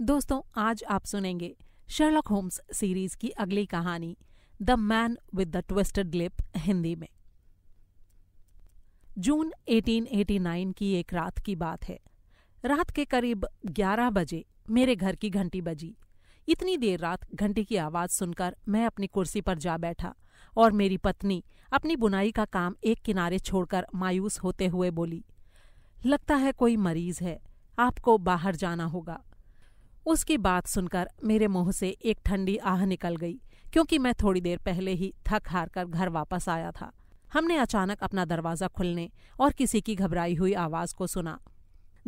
दोस्तों आज आप सुनेंगे शर्लॉक होम्स सीरीज की अगली कहानी the man with the twisted lip Hindi में जून 1889 की एक रात की बात है रात के करीब 11 बजे मेरे घर की घंटी बजी इतनी देर रात घंटी की आवाज सुनकर मैं अपनी कुर्सी पर जा बैठा और मेरी पत्नी अपनी बुनाई का काम एक किनारे छोड़कर मायूस होते हुए बोली लगता है कोई मरीज है आपको बाहर जाना होगा उसकी बात सुनकर मेरे मुंह से एक ठंडी आह निकल गई क्योंकि मैं थोड़ी देर पहले ही थक हार कर घर वापस आया था हमने अचानक अपना दरवाजा खुलने और किसी की घबराई हुई आवाज को सुना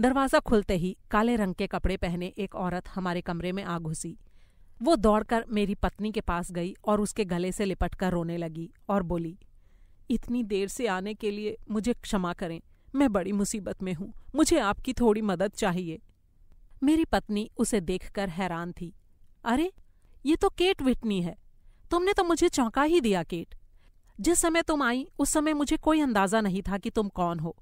दरवाजा खुलते ही काले रंग के कपड़े पहने एक औरत हमारे कमरे में आ घुसी वो दौड़कर मेरी पत्नी के पास गई और उसके गले से लिपट कर रोने लगी और बोली इतनी देर से आने के लिए मुझे क्षमा करें मैं बड़ी मुसीबत में हूँ मुझे आपकी थोड़ी मदद चाहिए मेरी पत्नी उसे देखकर हैरान थी अरे ये तो केट विटनी है तुमने तो मुझे चौंका ही दिया केट जिस समय तुम आई उस समय मुझे कोई अंदाजा नहीं था कि तुम कौन हो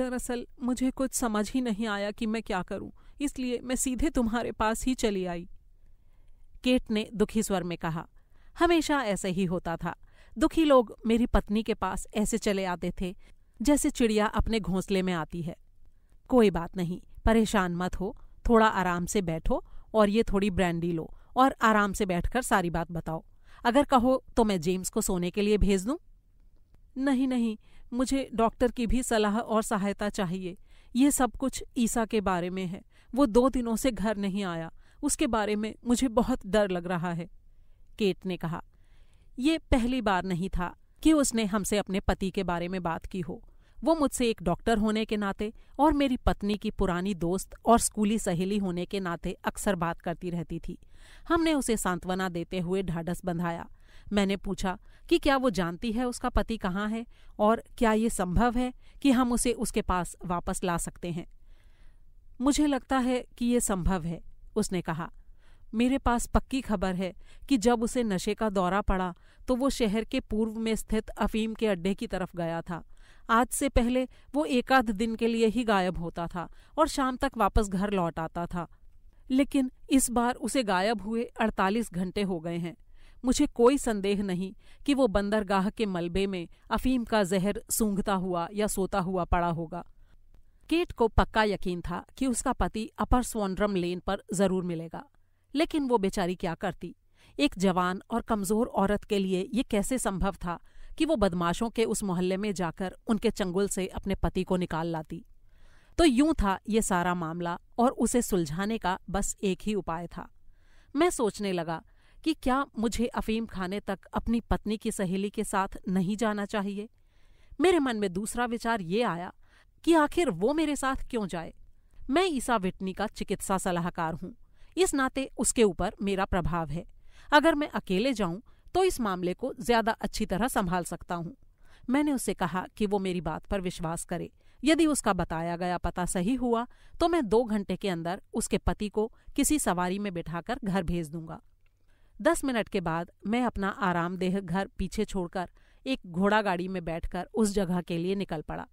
दरअसल मुझे कुछ समझ ही नहीं आया कि मैं क्या करूं इसलिए मैं सीधे तुम्हारे पास ही चली आई केट ने दुखी स्वर में कहा हमेशा ऐसे ही होता था दुखी लोग मेरी पत्नी के पास ऐसे चले आते थे जैसे चिड़िया अपने घोंसले में आती है कोई बात नहीं परेशान मत हो थोड़ा आराम से बैठो और ये थोड़ी ब्रांडी लो और आराम से बैठकर सारी बात बताओ अगर कहो तो मैं जेम्स को सोने के लिए भेज दूं नहीं नहीं मुझे डॉक्टर की भी सलाह और सहायता चाहिए यह सब कुछ ईसा के बारे में है वो दो दिनों से घर नहीं आया उसके बारे में मुझे बहुत डर लग रहा है केट ने कहा यह पहली बार नहीं था कि उसने हमसे अपने पति के बारे में बात की हो वो मुझसे एक डॉक्टर होने के नाते और मेरी पत्नी की पुरानी दोस्त और स्कूली सहेली होने के नाते अक्सर बात करती रहती थी हमने उसे सांत्वना देते हुए ढाढ़स बंधाया मैंने पूछा कि क्या वो जानती है उसका पति कहाँ है और क्या ये संभव है कि हम उसे उसके पास वापस ला सकते हैं मुझे लगता है कि ये संभव है उसने कहा मेरे पास पक्की खबर है कि जब उसे नशे का दौरा पड़ा तो वो शहर के पूर्व में स्थित अफीम के अड्डे की तरफ गया था आज से पहले वो एकाध दिन के लिए ही गायब होता था और शाम तक वापस घर लौट आता था लेकिन इस बार उसे गायब हुए 48 घंटे हो गए हैं मुझे कोई संदेह नहीं कि वो बंदरगाह के मलबे में अफीम का जहर सूंघता हुआ या सोता हुआ पड़ा होगा केट को पक्का यकीन था कि उसका पति अपर स्वनड्रम लेन पर जरूर मिलेगा लेकिन वो बेचारी क्या करती एक जवान और कमजोर औरत के लिए ये कैसे संभव था कि वो बदमाशों के उस मोहल्ले में जाकर उनके चंगुल से अपने पति को निकाल लाती तो यूं था ये सारा मामला और उसे सुलझाने का बस एक ही उपाय था मैं सोचने लगा कि क्या मुझे अफीम खाने तक अपनी पत्नी की सहेली के साथ नहीं जाना चाहिए मेरे मन में दूसरा विचार ये आया कि आखिर वो मेरे साथ क्यों जाए मैं ईसा विटनी का चिकित्सा सलाहकार हूँ इस नाते उसके ऊपर मेरा प्रभाव है अगर मैं अकेले जाऊं तो इस मामले को ज्यादा अच्छी तरह संभाल सकता हूँ मैंने उसे कहा कि वो मेरी बात पर विश्वास करे यदि उसका बताया गया पता सही हुआ तो मैं दो घंटे के अंदर उसके पति को किसी सवारी में बिठाकर घर भेज दूंगा दस मिनट के बाद मैं अपना आरामदेह घर पीछे छोड़कर एक घोड़ा गाड़ी में बैठकर उस जगह के लिए निकल पड़ा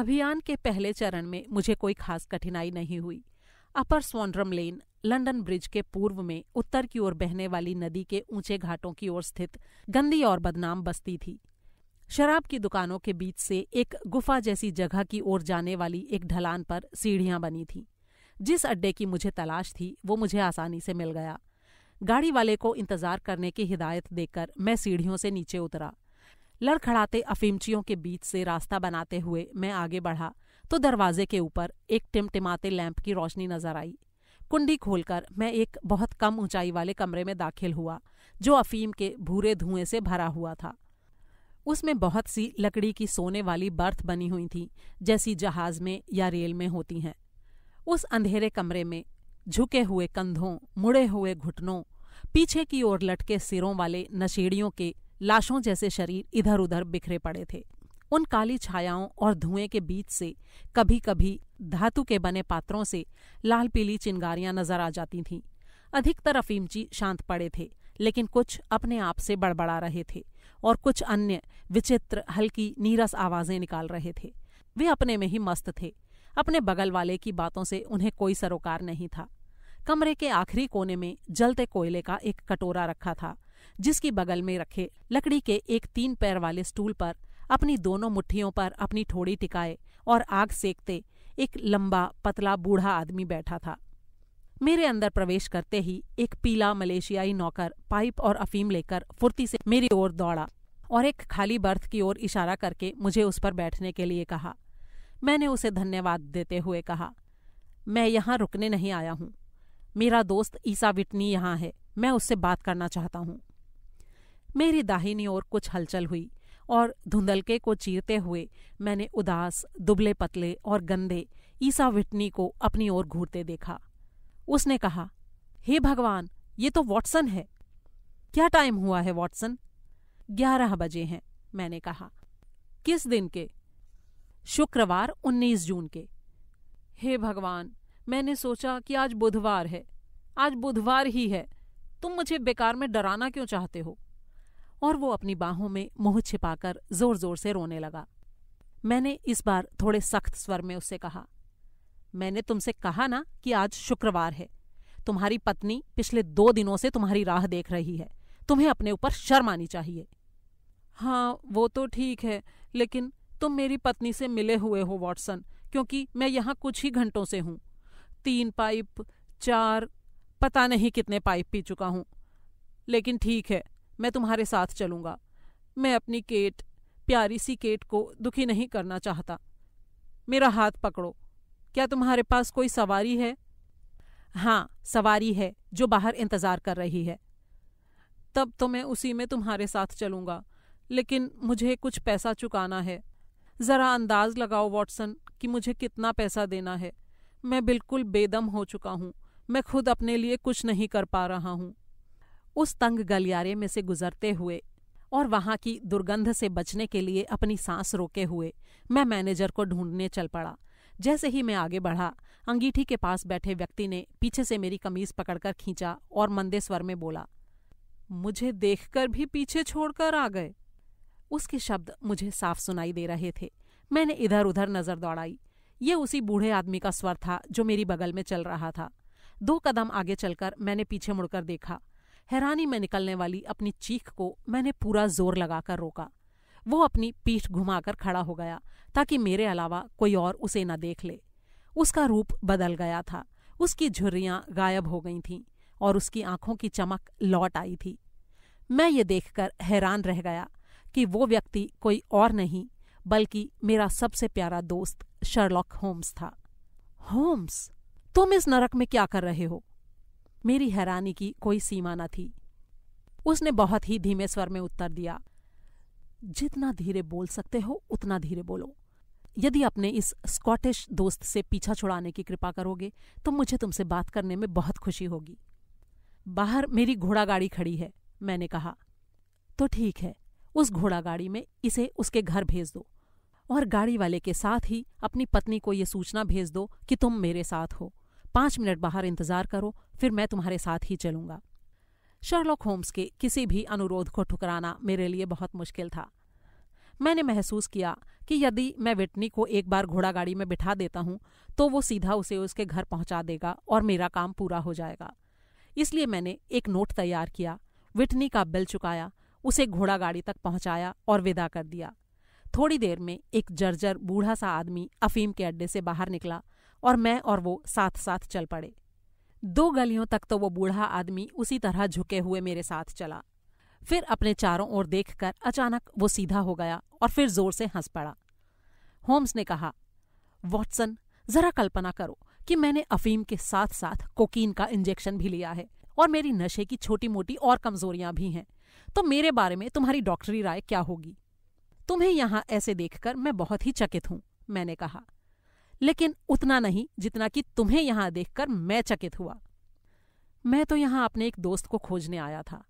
अभियान के पहले चरण में मुझे कोई खास कठिनाई नहीं हुई अपर स्वान्ड्रम लेन लंदन ब्रिज के पूर्व में उत्तर की ओर बहने वाली नदी के ऊंचे घाटों की ओर स्थित गंदी और बदनाम बस्ती थी शराब की दुकानों के बीच से एक गुफा जैसी जगह की ओर जाने वाली एक ढलान पर सीढ़ियां बनी थी जिस अड्डे की मुझे तलाश थी वो मुझे आसानी से मिल गया गाड़ी वाले को इंतजार करने की हिदायत देकर मैं सीढ़ियों से नीचे उतरा लड़खड़ाते अफीमचियों के बीच से रास्ता बनाते हुए मैं आगे बढ़ा तो दरवाजे के ऊपर एक टिमटिमाते लैंप की रोशनी नजर आई कुंडी खोलकर मैं एक बहुत कम ऊंचाई वाले कमरे में दाखिल हुआ जो अफीम के भूरे धुएं से भरा हुआ था उसमें बहुत सी लकड़ी की सोने वाली बर्थ बनी हुई थी जैसी जहाज में या रेल में होती हैं उस अंधेरे कमरे में झुके हुए कंधों मुड़े हुए घुटनों पीछे की ओर लटके सिरों वाले नशेड़ियों के लाशों जैसे शरीर इधर उधर बिखरे पड़े थे उन काली छायाओं और धुएं के बीच से कभी कभी धातु के बने पात्रों से लाल पीली चिंगारियां नजर आ जाती थीं अधिकतर अफीमची शांत पड़े थे लेकिन कुछ अपने आप से बड़बड़ा रहे थे और कुछ अन्य विचित्र हल्की नीरस आवाजें निकाल रहे थे वे अपने में ही मस्त थे अपने बगल वाले की बातों से उन्हें कोई सरोकार नहीं था कमरे के आखिरी कोने में जलते कोयले का एक कटोरा रखा था जिसकी बगल में रखे लकड़ी के एक तीन पैर वाले स्टूल पर अपनी दोनों मुट्ठियों पर अपनी ठोड़ी टिकाए और आग सेकते एक लंबा पतला बूढ़ा आदमी बैठा था मेरे अंदर प्रवेश करते ही एक पीला मलेशियाई नौकर पाइप और अफीम लेकर फुर्ती से मेरी ओर दौड़ा और एक खाली बर्थ की ओर इशारा करके मुझे उस पर बैठने के लिए कहा मैंने उसे धन्यवाद देते हुए कहा मैं यहाँ रुकने नहीं आया हूँ मेरा दोस्त ईसा विटनी यहाँ है मैं उससे बात करना चाहता हूँ मेरी दाहिनी ओर कुछ हलचल हुई और धुंधलके को चीरते हुए मैंने उदास दुबले पतले और गंदे ईसा विटनी को अपनी ओर घूरते देखा उसने कहा हे hey भगवान ये तो वॉटसन है क्या टाइम हुआ है वॉटसन ग्यारह बजे हैं मैंने कहा किस दिन के शुक्रवार उन्नीस जून के हे भगवान मैंने सोचा कि आज बुधवार है आज बुधवार ही है तुम मुझे बेकार में डराना क्यों चाहते हो और वो अपनी बाहों में मुंह छिपाकर जोर जोर से रोने लगा मैंने इस बार थोड़े सख्त स्वर में उससे कहा मैंने तुमसे कहा ना कि आज शुक्रवार है तुम्हारी पत्नी पिछले दो दिनों से तुम्हारी राह देख रही है तुम्हें अपने ऊपर शर्म आनी चाहिए हाँ वो तो ठीक है लेकिन तुम मेरी पत्नी से मिले हुए हो वॉटसन क्योंकि मैं यहाँ कुछ ही घंटों से हूँ तीन पाइप चार पता नहीं कितने पाइप पी चुका हूँ लेकिन ठीक है मैं तुम्हारे साथ चलूंगा मैं अपनी केट प्यारी सी केट को दुखी नहीं करना चाहता मेरा हाथ पकड़ो क्या तुम्हारे पास कोई सवारी है हाँ सवारी है जो बाहर इंतज़ार कर रही है तब तो मैं उसी में तुम्हारे साथ चलूंगा लेकिन मुझे कुछ पैसा चुकाना है ज़रा अंदाज़ लगाओ वॉटसन कि मुझे कितना पैसा देना है मैं बिल्कुल बेदम हो चुका हूँ मैं खुद अपने लिए कुछ नहीं कर पा रहा हूँ उस तंग गलियारे में से गुजरते हुए और वहां की दुर्गंध से बचने के लिए अपनी सांस रोके हुए मैं मैनेजर को ढूंढने चल पड़ा जैसे ही मैं आगे बढ़ा अंगीठी के पास बैठे व्यक्ति ने पीछे से मेरी कमीज पकड़कर खींचा और मंदे स्वर में बोला मुझे देखकर भी पीछे छोड़कर आ गए उसके शब्द मुझे साफ सुनाई दे रहे थे मैंने इधर उधर नजर दौड़ाई ये उसी बूढ़े आदमी का स्वर था जो मेरी बगल में चल रहा था दो कदम आगे चलकर मैंने पीछे मुड़कर देखा हैरानी में निकलने वाली अपनी चीख को मैंने पूरा जोर लगाकर रोका वो अपनी पीठ घुमाकर खड़ा हो गया ताकि मेरे अलावा कोई और उसे न देख ले उसका रूप बदल गया था उसकी झुर्रियां गायब हो गई थीं और उसकी आंखों की चमक लौट आई थी मैं ये देखकर हैरान रह गया कि वो व्यक्ति कोई और नहीं बल्कि मेरा सबसे प्यारा दोस्त शर्लॉक होम्स था होम्स तुम इस नरक में क्या कर रहे हो मेरी हैरानी की कोई सीमा न थी उसने बहुत ही धीमे स्वर में उत्तर दिया जितना धीरे बोल सकते हो उतना धीरे बोलो यदि अपने इस स्कॉटिश दोस्त से पीछा छुड़ाने की कृपा करोगे तो मुझे तुमसे बात करने में बहुत खुशी होगी बाहर मेरी घोड़ा गाड़ी खड़ी है मैंने कहा तो ठीक है उस घोड़ा गाड़ी में इसे उसके घर भेज दो और गाड़ी वाले के साथ ही अपनी पत्नी को यह सूचना भेज दो कि तुम मेरे साथ हो पाँच मिनट बाहर इंतजार करो फिर मैं तुम्हारे साथ ही चलूंगा शर्लॉक होम्स के किसी भी अनुरोध को ठुकराना मेरे लिए बहुत मुश्किल था मैंने महसूस किया कि यदि मैं विटनी को एक बार घोड़ा गाड़ी में बिठा देता हूँ तो वो सीधा उसे उसके घर पहुँचा देगा और मेरा काम पूरा हो जाएगा इसलिए मैंने एक नोट तैयार किया विटनी का बिल चुकाया उसे घोड़ा गाड़ी तक पहुंचाया और विदा कर दिया थोड़ी देर में एक जर्जर बूढ़ा सा आदमी अफीम के अड्डे से बाहर निकला और मैं और वो साथ साथ चल पड़े दो गलियों तक तो वो बूढ़ा आदमी उसी तरह झुके हुए मेरे साथ चला फिर अपने चारों ओर देखकर अचानक वो सीधा हो गया और फिर जोर से हंस पड़ा होम्स ने कहा वॉटसन जरा कल्पना करो कि मैंने अफीम के साथ साथ कोकीन का इंजेक्शन भी लिया है और मेरी नशे की छोटी मोटी और कमजोरियां भी हैं तो मेरे बारे में तुम्हारी डॉक्टरी राय क्या होगी तुम्हें यहाँ ऐसे देखकर मैं बहुत ही चकित हूं मैंने कहा लेकिन उतना नहीं जितना कि तुम्हें यहां देखकर मैं चकित हुआ मैं तो यहां अपने एक दोस्त को खोजने आया था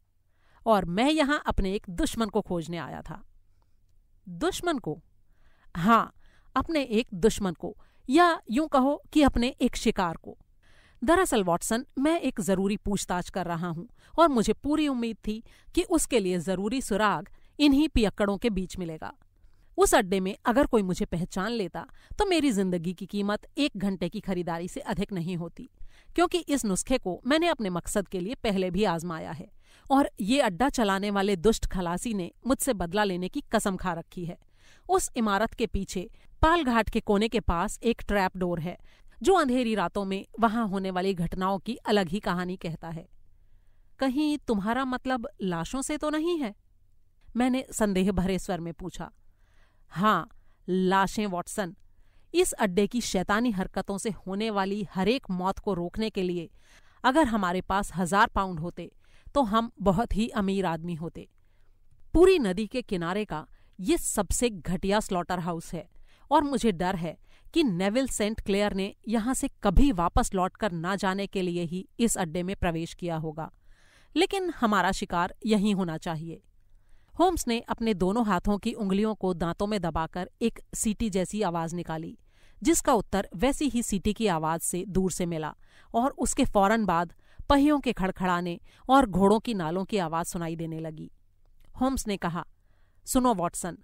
और मैं यहां अपने एक दुश्मन को खोजने आया था दुश्मन को हाँ अपने एक दुश्मन को या यूं कहो कि अपने एक शिकार को दरअसल वॉटसन मैं एक ज़रूरी पूछताछ कर रहा हूं और मुझे पूरी उम्मीद थी कि उसके लिए ज़रूरी सुराग इन्हीं पियक्कड़ों के बीच मिलेगा उस अड्डे में अगर कोई मुझे पहचान लेता तो मेरी जिंदगी की कीमत एक घंटे की खरीदारी से अधिक नहीं होती क्योंकि इस नुस्खे को मैंने अपने मकसद के लिए पहले भी आजमाया है और ये अड्डा चलाने वाले दुष्ट खलासी ने मुझसे बदला लेने की कसम खा रखी है उस इमारत के पीछे पालघाट के कोने के पास एक ट्रैप डोर है जो अंधेरी रातों में वहां होने वाली घटनाओं की अलग ही कहानी कहता है कहीं तुम्हारा मतलब लाशों से तो नहीं है मैंने संदेह भरे स्वर में पूछा हाँ लाशें वॉटसन इस अड्डे की शैतानी हरकतों से होने वाली हरेक मौत को रोकने के लिए अगर हमारे पास हजार पाउंड होते तो हम बहुत ही अमीर आदमी होते पूरी नदी के किनारे का ये सबसे घटिया स्लॉटर हाउस है और मुझे डर है कि नेविल सेंट क्लेयर ने यहाँ से कभी वापस लौटकर ना जाने के लिए ही इस अड्डे में प्रवेश किया होगा लेकिन हमारा शिकार यही होना चाहिए होम्स ने अपने दोनों हाथों की उंगलियों को दांतों में दबाकर एक सीटी जैसी आवाज निकाली जिसका उत्तर वैसी ही सीटी की आवाज से दूर से मिला और उसके फौरन बाद पहियों के खड़खड़ाने और घोड़ों की नालों की आवाज सुनाई देने लगी होम्स ने कहा सुनो वॉटसन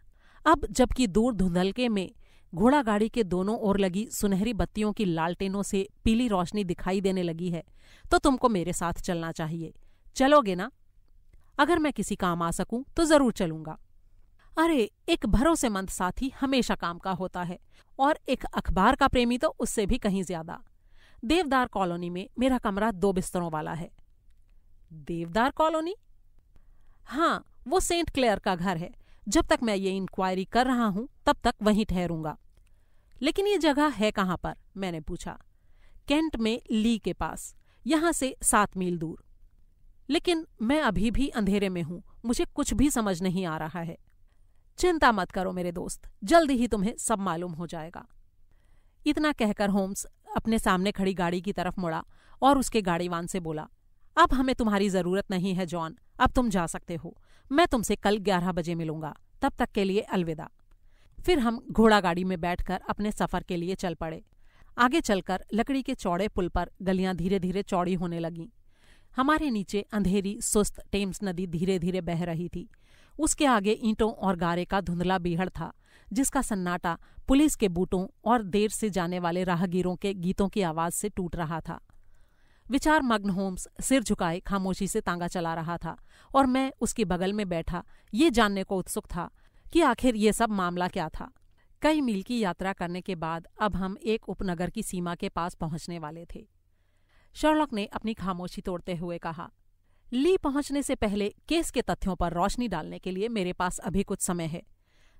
अब जबकि दूर धुंधलके में घोड़ा गाड़ी के दोनों ओर लगी सुनहरी बत्तियों की लालटेनों से पीली रोशनी दिखाई देने लगी है तो तुमको मेरे साथ चलना चाहिए चलोगे ना अगर मैं किसी काम आ सकूं तो जरूर चलूंगा अरे एक भरोसेमंद साथी हमेशा काम का होता है और एक अखबार का प्रेमी तो उससे भी कहीं ज्यादा देवदार कॉलोनी में मेरा कमरा दो बिस्तरों वाला है देवदार कॉलोनी हाँ वो सेंट क्लेयर का घर है जब तक मैं ये इंक्वायरी कर रहा हूं तब तक वहीं ठहरूंगा लेकिन ये जगह है कहां पर मैंने पूछा कैंट में ली के पास यहां से सात मील दूर लेकिन मैं अभी भी अंधेरे में हूं मुझे कुछ भी समझ नहीं आ रहा है चिंता मत करो मेरे दोस्त जल्दी ही तुम्हें सब मालूम हो जाएगा इतना कहकर होम्स अपने सामने खड़ी गाड़ी की तरफ मुड़ा और उसके गाड़ीवान से बोला अब हमें तुम्हारी जरूरत नहीं है जॉन अब तुम जा सकते हो मैं तुमसे कल ग्यारह बजे मिलूंगा तब तक के लिए अलविदा फिर हम घोड़ा गाड़ी में बैठकर अपने सफर के लिए चल पड़े आगे चलकर लकड़ी के चौड़े पुल पर गलियां धीरे धीरे चौड़ी होने लगीं हमारे नीचे अंधेरी सुस्त टेम्स नदी धीरे धीरे बह रही थी उसके आगे ईंटों और गारे का धुंधला बीहड़ था जिसका सन्नाटा पुलिस के बूटों और देर से जाने वाले राहगीरों के गीतों की आवाज से टूट रहा था विचार मग्न होम्स सिर झुकाए खामोशी से तांगा चला रहा था और मैं उसके बगल में बैठा ये जानने को उत्सुक था कि आखिर ये सब मामला क्या था कई मील की यात्रा करने के बाद अब हम एक उपनगर की सीमा के पास पहुंचने वाले थे शर्लक ने अपनी खामोशी तोड़ते हुए कहा ली पहुंचने से पहले केस के तथ्यों पर रोशनी डालने के लिए मेरे पास अभी कुछ समय है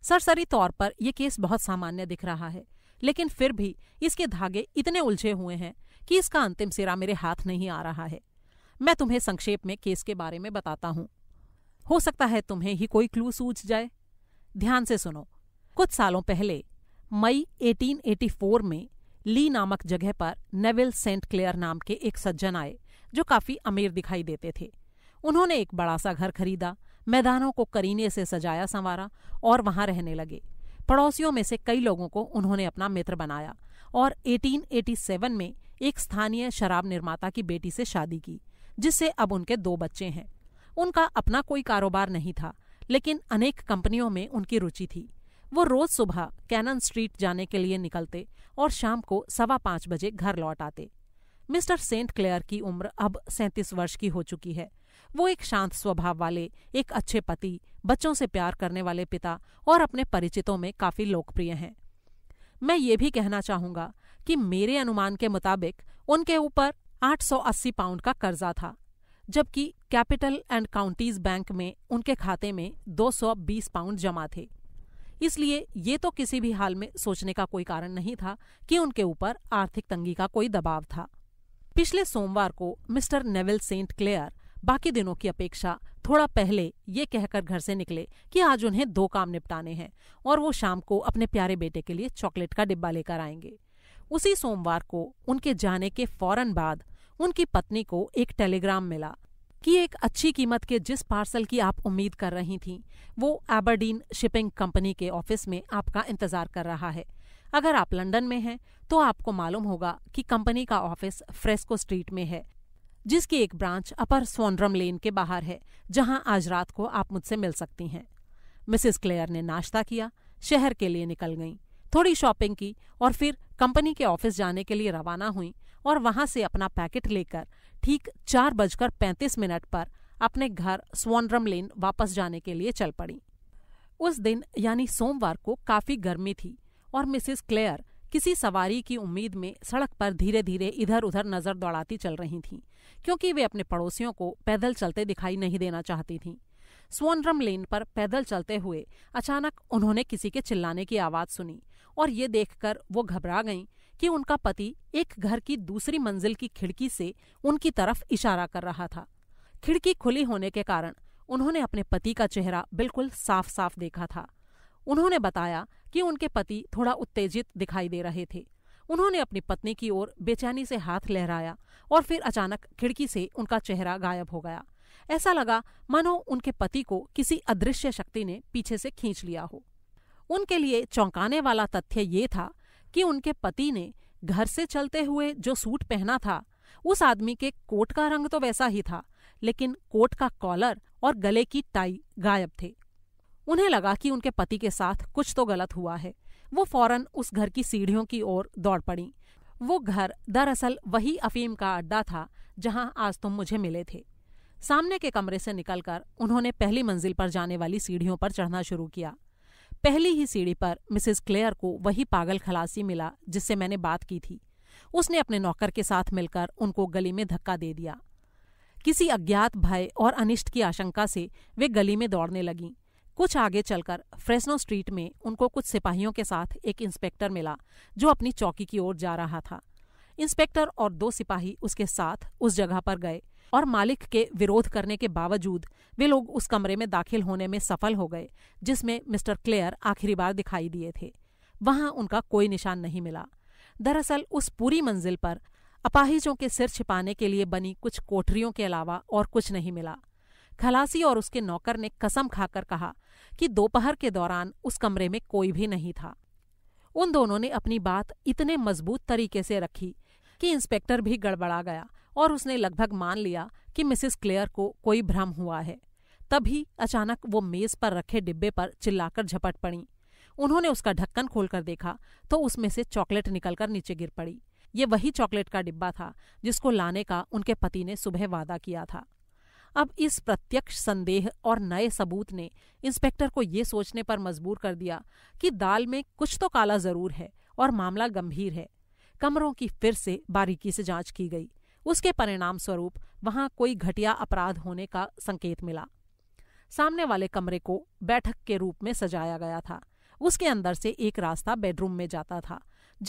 सरसरी तौर पर यह केस बहुत सामान्य दिख रहा है लेकिन फिर भी इसके धागे इतने उलझे हुए हैं कि इसका अंतिम सिरा मेरे हाथ नहीं आ रहा है मैं तुम्हें संक्षेप में केस के बारे में बताता हूँ हो सकता है तुम्हें ही कोई क्लू सूझ जाए ध्यान से सुनो कुछ सालों पहले मई 1884 में ली नामक जगह पर नेविल सेंट क्लेयर नाम के एक सज्जन आए जो काफी अमीर दिखाई देते थे उन्होंने एक बड़ा सा घर खरीदा मैदानों को करीने से सजाया संवारा और वहां रहने लगे पड़ोसियों में से कई लोगों को उन्होंने अपना मित्र बनाया और 1887 में एक स्थानीय शराब निर्माता की बेटी से शादी की जिससे अब उनके दो बच्चे हैं उनका अपना कोई कारोबार नहीं था लेकिन अनेक कंपनियों में उनकी रुचि थी वो रोज सुबह कैनन स्ट्रीट जाने के लिए निकलते और शाम को सवा पांच बजे घर लौट आते मिस्टर सेंट क्लेयर की उम्र अब सैंतीस वर्ष की हो चुकी है वो एक शांत स्वभाव वाले एक अच्छे पति बच्चों से प्यार करने वाले पिता और अपने परिचितों में काफी लोकप्रिय हैं मैं ये भी कहना चाहूंगा कि मेरे अनुमान के मुताबिक उनके ऊपर 880 पाउंड का कर्जा था जबकि कैपिटल एंड काउंटीज बैंक में उनके खाते में 220 पाउंड जमा थे इसलिए ये तो किसी भी हाल में सोचने का कोई कारण नहीं था कि उनके ऊपर आर्थिक तंगी का कोई दबाव था पिछले सोमवार को मिस्टर नेविल सेंट क्लेयर बाकी दिनों की अपेक्षा थोड़ा पहले ये कहकर घर से निकले कि आज उन्हें दो काम निपटाने हैं और वो शाम को अपने प्यारे बेटे के लिए चॉकलेट का डिब्बा लेकर आएंगे उसी सोमवार को उनके जाने के फौरन बाद उनकी पत्नी को एक टेलीग्राम मिला कि एक अच्छी कीमत के जिस पार्सल की आप उम्मीद कर रही थीं वो एबरडीन शिपिंग कंपनी के ऑफिस में आपका इंतजार कर रहा है अगर आप लंदन में हैं तो आपको मालूम होगा कि कंपनी का ऑफिस फ्रेस्को स्ट्रीट में है जिसकी एक ब्रांच अपर सोनड्रम लेन के बाहर है जहां आज रात को आप मुझसे मिल सकती हैं मिसेस क्लेयर ने नाश्ता किया शहर के लिए निकल गईं थोड़ी शॉपिंग की और फिर कंपनी के ऑफिस जाने के लिए रवाना हुई और वहां से अपना पैकेट लेकर ठीक चार बजकर पैंतीस मिनट पर अपने घर स्वनरम लेन वापस जाने के लिए चल पड़ी उस दिन यानी सोमवार को काफी गर्मी थी और मिसिस क्लेयर किसी सवारी की उम्मीद में सड़क पर धीरे धीरे इधर उधर नजर दौड़ाती चल रही थीं क्योंकि वे अपने पड़ोसियों को पैदल चलते दिखाई नहीं देना चाहती थीं सोनरम लेन पर पैदल चलते हुए अचानक उन्होंने किसी के चिल्लाने की आवाज सुनी और ये देखकर वो घबरा गईं कि उनका पति एक घर की दूसरी मंजिल की खिड़की से उनकी तरफ इशारा कर रहा था खिड़की खुली होने के कारण उन्होंने अपने पति का चेहरा बिल्कुल साफ साफ देखा था उन्होंने बताया कि उनके पति थोड़ा उत्तेजित दिखाई दे रहे थे उन्होंने अपनी पत्नी की ओर बेचैनी से हाथ लहराया और फिर अचानक खिड़की से उनका चेहरा गायब हो गया ऐसा लगा मानो उनके पति को किसी अदृश्य शक्ति ने पीछे से खींच लिया हो उनके लिए चौंकाने वाला तथ्य ये था कि उनके पति ने घर से चलते हुए जो सूट पहना था उस आदमी के कोट का रंग तो वैसा ही था लेकिन कोट का कॉलर और गले की टाई गायब थे उन्हें लगा कि उनके पति के साथ कुछ तो गलत हुआ है वो फौरन उस घर की सीढ़ियों की ओर दौड़ पड़ी वो घर दरअसल वही अफीम का अड्डा था जहां आज तुम मुझे मिले थे सामने के कमरे से निकलकर उन्होंने पहली मंजिल पर जाने वाली सीढ़ियों पर चढ़ना शुरू किया पहली ही सीढ़ी पर मिसेस क्लेयर को वही पागल खलासी मिला जिससे मैंने बात की थी उसने अपने नौकर के साथ मिलकर उनको गली में धक्का दे दिया किसी अज्ञात भय और अनिष्ट की आशंका से वे गली में दौड़ने लगीं कुछ आगे चलकर फ्रेसनो स्ट्रीट में उनको कुछ सिपाहियों के साथ एक इंस्पेक्टर मिला जो अपनी चौकी की ओर जा रहा था इंस्पेक्टर और दो सिपाही उसके साथ उस जगह पर गए और मालिक के विरोध करने के बावजूद वे लोग उस कमरे में दाखिल होने में सफल हो गए जिसमें मिस्टर क्लेयर आखिरी बार दिखाई दिए थे वहां उनका कोई निशान नहीं मिला दरअसल उस पूरी मंजिल पर अपाहिजों के सिर छिपाने के लिए बनी कुछ कोठरियों के अलावा और कुछ नहीं मिला खलासी और उसके नौकर ने कसम खाकर कहा कि दोपहर के दौरान उस कमरे में कोई भी नहीं था उन दोनों ने अपनी बात इतने मजबूत तरीके से रखी कि इंस्पेक्टर भी गड़बड़ा गया और उसने लगभग मान लिया कि मिसिस क्लेयर को कोई भ्रम हुआ है तभी अचानक वो मेज पर रखे डिब्बे पर चिल्लाकर झपट पड़ी उन्होंने उसका ढक्कन खोलकर देखा तो उसमें से चॉकलेट निकलकर नीचे गिर पड़ी ये वही चॉकलेट का डिब्बा था जिसको लाने का उनके पति ने सुबह वादा किया था अब इस प्रत्यक्ष संदेह और नए सबूत ने इंस्पेक्टर को ये सोचने पर मजबूर कर दिया कि दाल में कुछ तो काला जरूर है और मामला गंभीर है कमरों की फिर से बारीकी से जांच की गई उसके परिणाम स्वरूप वहां कोई घटिया अपराध होने का संकेत मिला सामने वाले कमरे को बैठक के रूप में सजाया गया था उसके अंदर से एक रास्ता बेडरूम में जाता था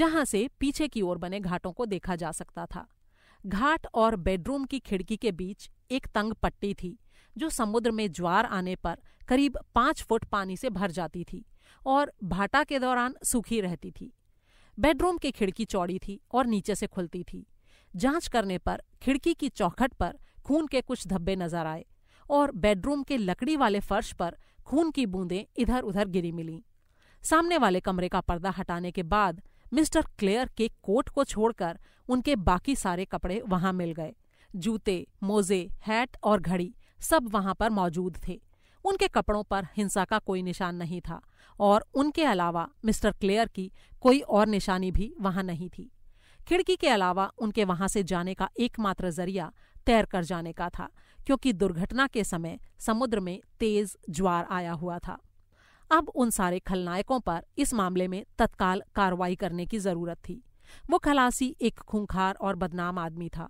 जहां से पीछे की ओर बने घाटों को देखा जा सकता था घाट और बेडरूम की खिड़की के बीच एक तंग पट्टी थी जो समुद्र में ज्वार आने पर करीब पांच फुट पानी से भर जाती थी और भाटा के दौरान सूखी रहती थी बेडरूम की खिड़की चौड़ी थी और नीचे से खुलती थी जांच करने पर खिड़की की चौखट पर खून के कुछ धब्बे नजर आए और बेडरूम के लकड़ी वाले फर्श पर खून की बूंदें इधर उधर गिरी मिलीं सामने वाले कमरे का पर्दा हटाने के बाद मिस्टर क्लेयर के कोट को छोड़कर उनके बाकी सारे कपड़े वहां मिल गए जूते मोजे हैट और घड़ी सब वहां पर मौजूद थे उनके कपड़ों पर हिंसा का कोई निशान नहीं था और उनके अलावा मिस्टर क्लेयर की कोई और निशानी भी वहां नहीं थी खिड़की के अलावा उनके वहां से जाने का एकमात्र जरिया तैर कर जाने का था क्योंकि दुर्घटना के समय समुद्र में तेज ज्वार आया हुआ था अब उन सारे खलनायकों पर इस मामले में तत्काल कार्रवाई करने की जरूरत थी वो खलासी एक खूंखार और बदनाम आदमी था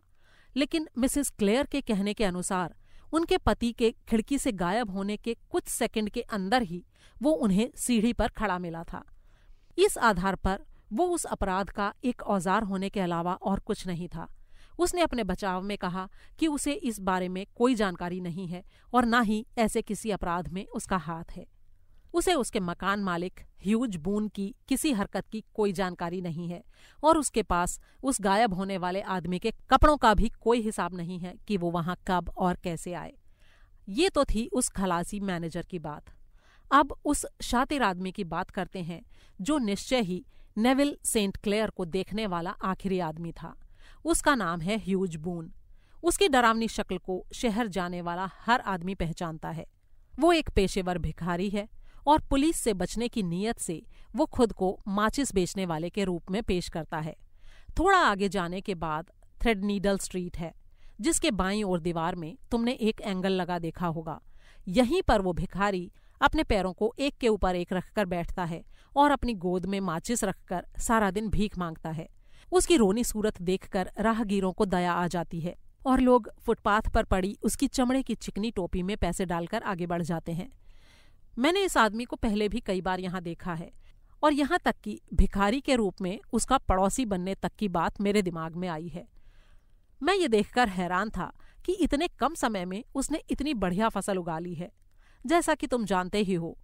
लेकिन मिसेस क्लेयर के कहने के अनुसार उनके पति के खिड़की से गायब होने के कुछ सेकंड के अंदर ही वो उन्हें सीढ़ी पर खड़ा मिला था इस आधार पर वो उस अपराध का एक औजार होने के अलावा और कुछ नहीं था उसने अपने बचाव में कहा कि उसे इस बारे में कोई जानकारी नहीं है और ना ही ऐसे किसी अपराध में उसका हाथ है उसे उसके मकान मालिक ह्यूज बून की किसी हरकत की कोई जानकारी नहीं है और उसके पास उस गायब होने वाले आदमी के कपड़ों का भी कोई हिसाब नहीं है कि वो वहां कब और कैसे आए ये तो थी उस खलासी मैनेजर की बात अब उस शातिर आदमी की बात करते हैं जो निश्चय ही नेविल सेंट क्लेयर को देखने वाला आखिरी आदमी था उसका नाम है ह्यूज बून उसकी डरावनी शक्ल को शहर जाने वाला हर आदमी पहचानता है वो एक पेशेवर भिखारी है और पुलिस से बचने की नीयत से वो खुद को माचिस बेचने वाले के रूप में पेश करता है थोड़ा आगे जाने के बाद थ्रेडनीडल स्ट्रीट है जिसके बाईं ओर दीवार में तुमने एक एंगल लगा देखा होगा यहीं पर वो भिखारी अपने पैरों को एक के ऊपर एक रखकर बैठता है और अपनी गोद में माचिस रखकर सारा दिन भीख मांगता है उसकी रोनी सूरत देखकर राहगीरों को दया आ जाती है और लोग फुटपाथ पर पड़ी उसकी चमड़े की चिकनी टोपी में पैसे डालकर आगे बढ़ जाते हैं मैंने इस आदमी को पहले भी कई बार यहाँ देखा है और यहाँ तक कि भिखारी के रूप में उसका पड़ोसी बनने तक की बात मेरे दिमाग में आई है मैं ये देखकर हैरान था कि इतने कम समय में उसने इतनी बढ़िया फसल उगा ली है जैसा कि तुम जानते ही हो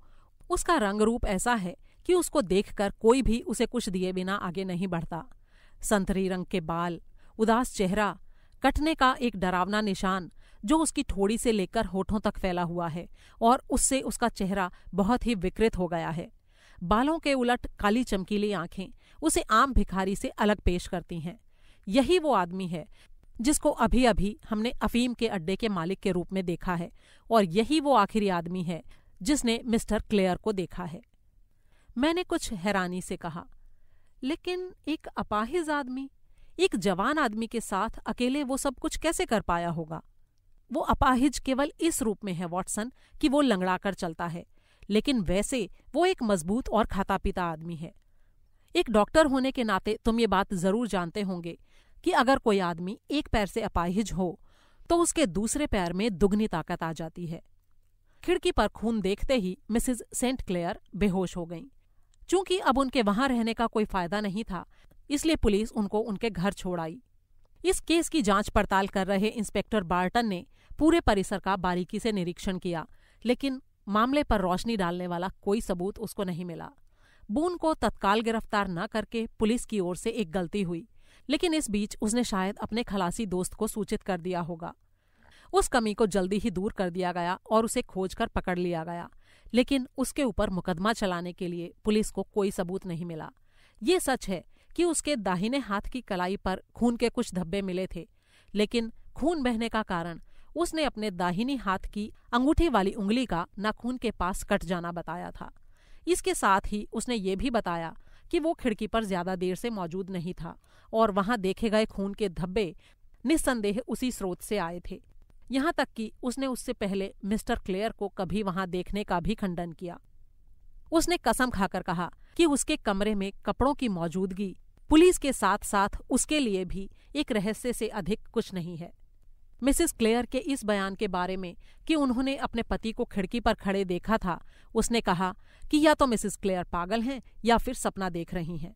उसका रंग रूप ऐसा है कि उसको देखकर कोई भी उसे कुछ दिए बिना आगे नहीं बढ़ता संतरी रंग के बाल उदास चेहरा कटने का एक डरावना निशान जो उसकी ठोड़ी से लेकर होठों तक फैला हुआ है और उससे उसका चेहरा बहुत ही विकृत हो गया है बालों के उलट काली चमकीली आंखें उसे आम भिखारी से अलग पेश करती हैं यही वो आदमी है जिसको अभी अभी हमने अफीम के अड्डे के मालिक के रूप में देखा है और यही वो आखिरी आदमी है जिसने मिस्टर क्लेयर को देखा है मैंने कुछ हैरानी से कहा लेकिन एक अपाहिज आदमी एक जवान आदमी के साथ अकेले वो सब कुछ कैसे कर पाया होगा वो अपाहिज केवल इस रूप में है वॉटसन कि वो लंगड़ा कर चलता है लेकिन वैसे वो एक मजबूत और खाता पीता आदमी है एक डॉक्टर होने के नाते तुम ये बात जरूर जानते होंगे कि अगर कोई आदमी एक पैर से अपाहिज हो तो उसके दूसरे पैर में दुगनी ताकत आ जाती है खिड़की पर खून देखते ही मिसिज सेंट क्लेयर बेहोश हो गईं चूंकि अब उनके वहां रहने का कोई फायदा नहीं था इसलिए पुलिस उनको उनके घर छोड़ आई इस केस की जांच पड़ताल कर रहे इंस्पेक्टर बार्टन ने पूरे परिसर का बारीकी से निरीक्षण किया लेकिन मामले पर रोशनी डालने वाला कोई सबूत उसको नहीं मिला बून को तत्काल गिरफ्तार न करके पुलिस की ओर से एक गलती हुई लेकिन इस बीच उसने शायद अपने खलासी दोस्त को सूचित कर दिया होगा उस कमी को जल्दी ही दूर कर दिया गया और उसे खोज कर पकड़ लिया गया लेकिन उसके ऊपर मुकदमा चलाने के लिए पुलिस को कोई सबूत नहीं मिला ये सच है कि उसके दाहिने हाथ की कलाई पर खून के कुछ धब्बे मिले थे लेकिन खून बहने का कारण उसने अपने दाहिनी हाथ की अंगूठी वाली उंगली का नाखून के पास कट जाना बताया था इसके साथ ही उसने ये भी बताया कि वो खिड़की पर ज्यादा देर से मौजूद नहीं था और वहां देखे गए खून के धब्बे निस्संदेह उसी स्रोत से आए थे यहाँ तक कि उसने उससे पहले मिस्टर क्लेयर को कभी वहां देखने का भी खंडन किया उसने कसम खाकर कहा कि उसके कमरे में कपड़ों की मौजूदगी पुलिस के साथ साथ उसके लिए भी एक रहस्य से अधिक कुछ नहीं है मिसेस क्लेयर के इस बयान के बारे में कि उन्होंने अपने पति को खिड़की पर खड़े देखा था उसने कहा कि या तो मिसेस क्लेयर पागल हैं या फिर सपना देख रही हैं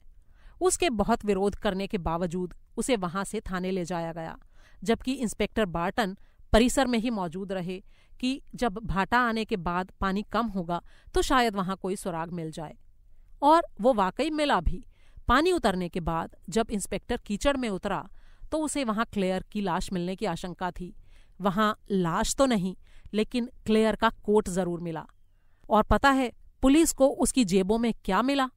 उसके बहुत विरोध करने के बावजूद उसे वहां से थाने ले जाया गया जबकि इंस्पेक्टर बार्टन परिसर में ही मौजूद रहे कि जब भाटा आने के बाद पानी कम होगा तो शायद वहां कोई सुराग मिल जाए और वो वाकई मिला भी पानी उतरने के बाद जब इंस्पेक्टर कीचड़ में उतरा तो उसे वहां क्लेयर की लाश मिलने की आशंका थी वहां लाश तो नहीं लेकिन क्लेयर का कोट जरूर मिला और पता है पुलिस को उसकी जेबों में क्या मिला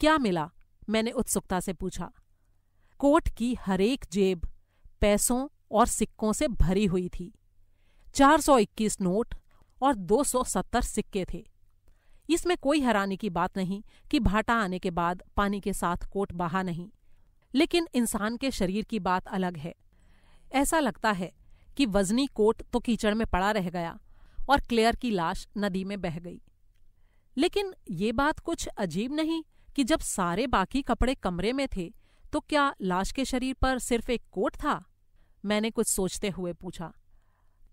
क्या मिला मैंने उत्सुकता से पूछा कोट की हरेक जेब पैसों और सिक्कों से भरी हुई थी 421 नोट और 270 सिक्के थे इसमें कोई हैरानी की बात नहीं कि भाटा आने के बाद पानी के साथ कोट बहा नहीं लेकिन इंसान के शरीर की बात अलग है ऐसा लगता है कि वजनी कोट तो कीचड़ में पड़ा रह गया और क्लेयर की लाश नदी में बह गई लेकिन ये बात कुछ अजीब नहीं कि जब सारे बाकी कपड़े कमरे में थे तो क्या लाश के शरीर पर सिर्फ एक कोट था मैंने कुछ सोचते हुए पूछा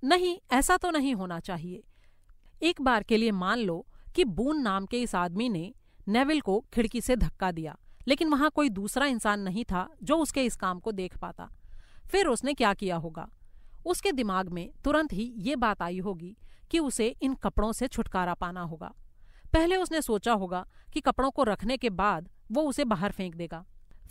नहीं ऐसा तो नहीं होना चाहिए एक बार के लिए मान लो कि बून नाम के इस आदमी ने नेविल को खिड़की से धक्का दिया लेकिन वहां कोई दूसरा इंसान नहीं था जो उसके इस काम को देख पाता फिर उसने क्या किया होगा उसके दिमाग में तुरंत ही ये बात आई होगी कि उसे इन कपड़ों से छुटकारा पाना होगा पहले उसने सोचा होगा कि कपड़ों को रखने के बाद वो उसे बाहर फेंक देगा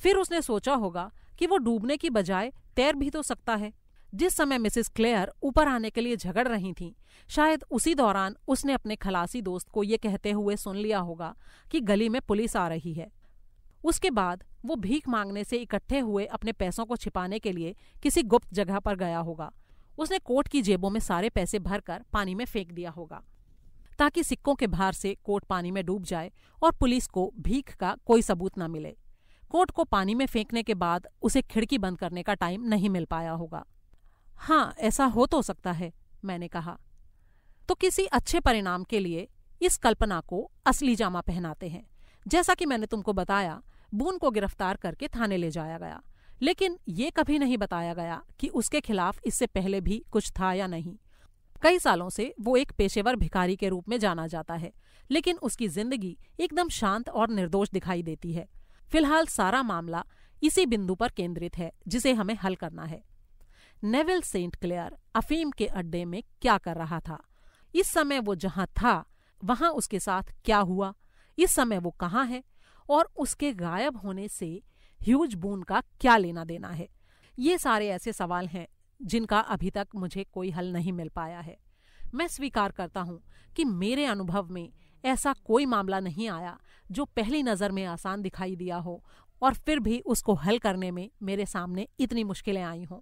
फिर उसने सोचा होगा कि वो डूबने की बजाय तैर भी तो सकता है जिस समय मिसेस क्लेयर ऊपर आने के लिए झगड़ रही थीं, शायद उसी दौरान उसने अपने खलासी दोस्त को ये कहते हुए सुन लिया होगा कि गली में पुलिस आ रही है उसके बाद वो भीख मांगने से इकट्ठे हुए अपने पैसों को छिपाने के लिए किसी गुप्त जगह पर गया होगा उसने कोट की जेबों में सारे पैसे भरकर पानी में फेंक दिया होगा ताकि सिक्कों के भार से कोट पानी में डूब जाए और पुलिस को भीख का कोई सबूत न मिले कोट को पानी में फेंकने के बाद उसे खिड़की बंद करने का टाइम नहीं मिल पाया होगा हाँ ऐसा हो तो सकता है मैंने कहा तो किसी अच्छे परिणाम के लिए इस कल्पना को असली जामा पहनाते हैं जैसा कि मैंने तुमको बताया बून को गिरफ्तार करके थाने ले जाया गया लेकिन ये कभी नहीं बताया गया कि उसके खिलाफ इससे पहले भी कुछ था या नहीं कई सालों से वो एक पेशेवर भिखारी के रूप में जाना जाता है लेकिन उसकी जिंदगी एकदम शांत और निर्दोष दिखाई देती है फिलहाल सारा मामला इसी बिंदु पर केंद्रित है जिसे हमें हल करना है नेवल सेंट क्लेयर अफीम के अड्डे में क्या कर रहा था इस समय वो जहां था वहां उसके साथ क्या हुआ इस समय वो कहाँ है और उसके गायब होने से ह्यूज बून का क्या लेना देना है ये सारे ऐसे सवाल हैं जिनका अभी तक मुझे कोई हल नहीं मिल पाया है मैं स्वीकार करता हूं कि मेरे अनुभव में ऐसा कोई मामला नहीं आया जो पहली नज़र में आसान दिखाई दिया हो और फिर भी उसको हल करने में मेरे सामने इतनी मुश्किलें आई हों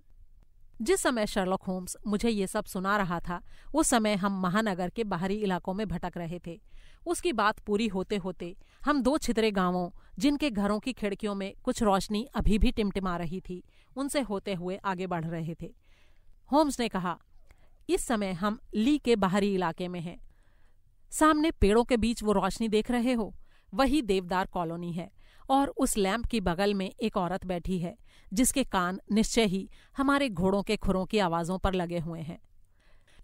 जिस समय शर्लक होम्स मुझे ये सब सुना रहा था उस समय हम महानगर के बाहरी इलाकों में भटक रहे थे उसकी बात पूरी होते होते हम दो छितरे गांवों जिनके घरों की खिड़कियों में कुछ रोशनी अभी भी टिमटिमा रही थी उनसे होते हुए आगे बढ़ रहे थे होम्स ने कहा इस समय हम ली के बाहरी इलाके में हैं सामने पेड़ों के बीच वो रोशनी देख रहे हो वही देवदार कॉलोनी है और उस लैंप की बगल में एक औरत बैठी है जिसके कान निश्चय ही हमारे घोड़ों के खुरों की आवाज़ों पर लगे हुए हैं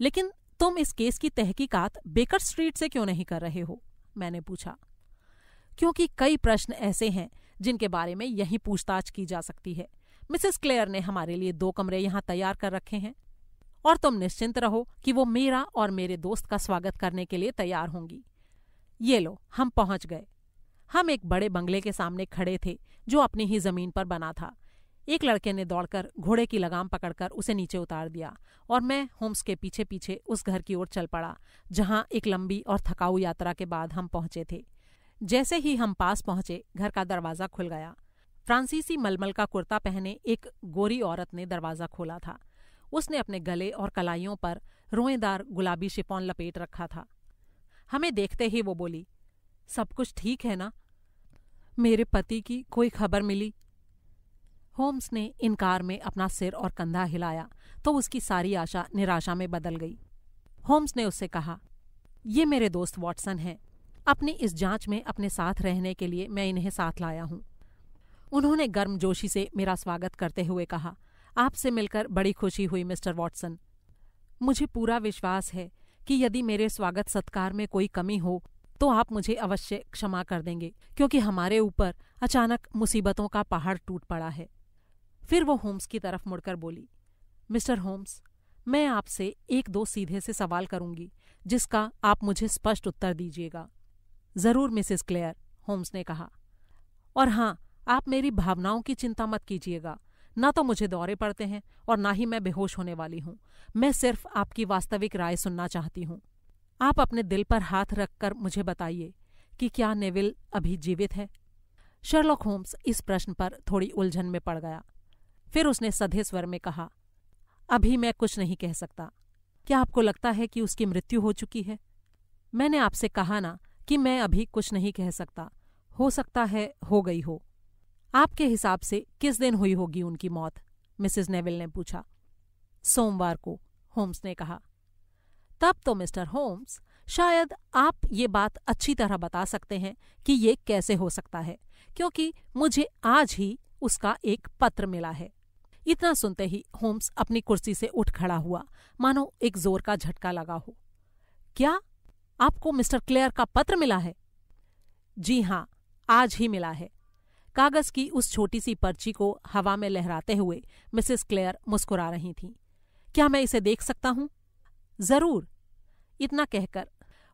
लेकिन तुम इस केस की तहकीकात बेकर स्ट्रीट से क्यों नहीं कर रहे हो मैंने पूछा क्योंकि कई प्रश्न ऐसे हैं जिनके बारे में यही पूछताछ की जा सकती है मिसेस क्लेयर ने हमारे लिए दो कमरे यहाँ तैयार कर रखे हैं और तुम निश्चिंत रहो कि वो मेरा और मेरे दोस्त का स्वागत करने के लिए तैयार होंगी ये लो हम पहुंच गए हम एक बड़े बंगले के सामने खड़े थे जो अपनी ही जमीन पर बना था एक लड़के ने दौड़कर घोड़े की लगाम पकड़कर उसे नीचे उतार दिया और मैं होम्स के पीछे पीछे उस घर की ओर चल पड़ा जहां एक लंबी और थकाऊ यात्रा के बाद हम पहुंचे थे जैसे ही हम पास पहुंचे घर का दरवाजा खुल गया फ्रांसीसी मलमल का कुर्ता पहने एक गोरी औरत ने दरवाजा खोला था उसने अपने गले और कलाइयों पर रोएदार गुलाबी शिफॉन लपेट रखा था हमें देखते ही वो बोली सब कुछ ठीक है ना मेरे पति की कोई खबर मिली होम्स ने इनकार में अपना सिर और कंधा हिलाया तो उसकी सारी आशा निराशा में बदल गई होम्स ने उससे कहा ये मेरे दोस्त वॉटसन हैं अपनी इस जांच में अपने साथ रहने के लिए मैं इन्हें साथ लाया हूं उन्होंने गर्मजोशी से मेरा स्वागत करते हुए कहा आपसे मिलकर बड़ी खुशी हुई मिस्टर वॉटसन मुझे पूरा विश्वास है कि यदि मेरे स्वागत सत्कार में कोई कमी हो तो आप मुझे अवश्य क्षमा कर देंगे क्योंकि हमारे ऊपर अचानक मुसीबतों का पहाड़ टूट पड़ा है फिर वो होम्स की तरफ मुड़कर बोली मिस्टर होम्स मैं आपसे एक दो सीधे से सवाल करूंगी जिसका आप मुझे स्पष्ट उत्तर दीजिएगा जरूर मिसेस क्लेयर होम्स ने कहा और हां आप मेरी भावनाओं की चिंता मत कीजिएगा ना तो मुझे दौरे पड़ते हैं और ना ही मैं बेहोश होने वाली हूँ मैं सिर्फ आपकी वास्तविक राय सुनना चाहती हूँ आप अपने दिल पर हाथ रखकर मुझे बताइए कि क्या नेविल अभी जीवित है शर्लॉक होम्स इस प्रश्न पर थोड़ी उलझन में पड़ गया फिर उसने सधे स्वर में कहा अभी मैं कुछ नहीं कह सकता क्या आपको लगता है कि उसकी मृत्यु हो चुकी है मैंने आपसे कहा ना कि मैं अभी कुछ नहीं कह सकता हो सकता है हो गई हो आपके हिसाब से किस दिन हुई होगी उनकी मौत मिसेस नेविल ने पूछा सोमवार को होम्स ने कहा तब तो मिस्टर होम्स शायद आप ये बात अच्छी तरह बता सकते हैं कि ये कैसे हो सकता है क्योंकि मुझे आज ही उसका एक पत्र मिला है इतना सुनते ही होम्स अपनी कुर्सी से उठ खड़ा हुआ मानो एक जोर का झटका लगा हो क्या आपको मिस्टर क्लेयर का पत्र मिला है जी हाँ आज ही मिला है कागज की उस छोटी सी पर्ची को हवा में लहराते हुए मिसेस क्लेयर मुस्कुरा रही थीं क्या मैं इसे देख सकता हूं जरूर इतना कहकर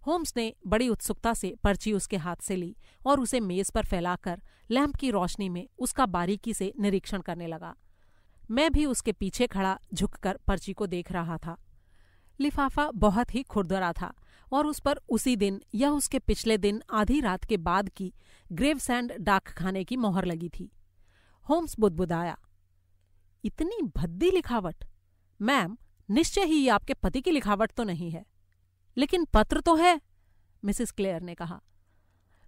होम्स ने बड़ी उत्सुकता से पर्ची उसके हाथ से ली और उसे मेज पर फैलाकर लैंप की रोशनी में उसका बारीकी से निरीक्षण करने लगा मैं भी उसके पीछे खड़ा झुककर पर्ची को देख रहा था लिफाफा बहुत ही खुरदरा था और उस पर उसी दिन या उसके पिछले दिन आधी रात के बाद की ग्रेवसैंड डाक खाने की मोहर लगी थी होम्स बुदबुदाया इतनी भद्दी लिखावट मैम निश्चय ही ये आपके पति की लिखावट तो नहीं है लेकिन पत्र तो है मिसिस क्लेयर ने कहा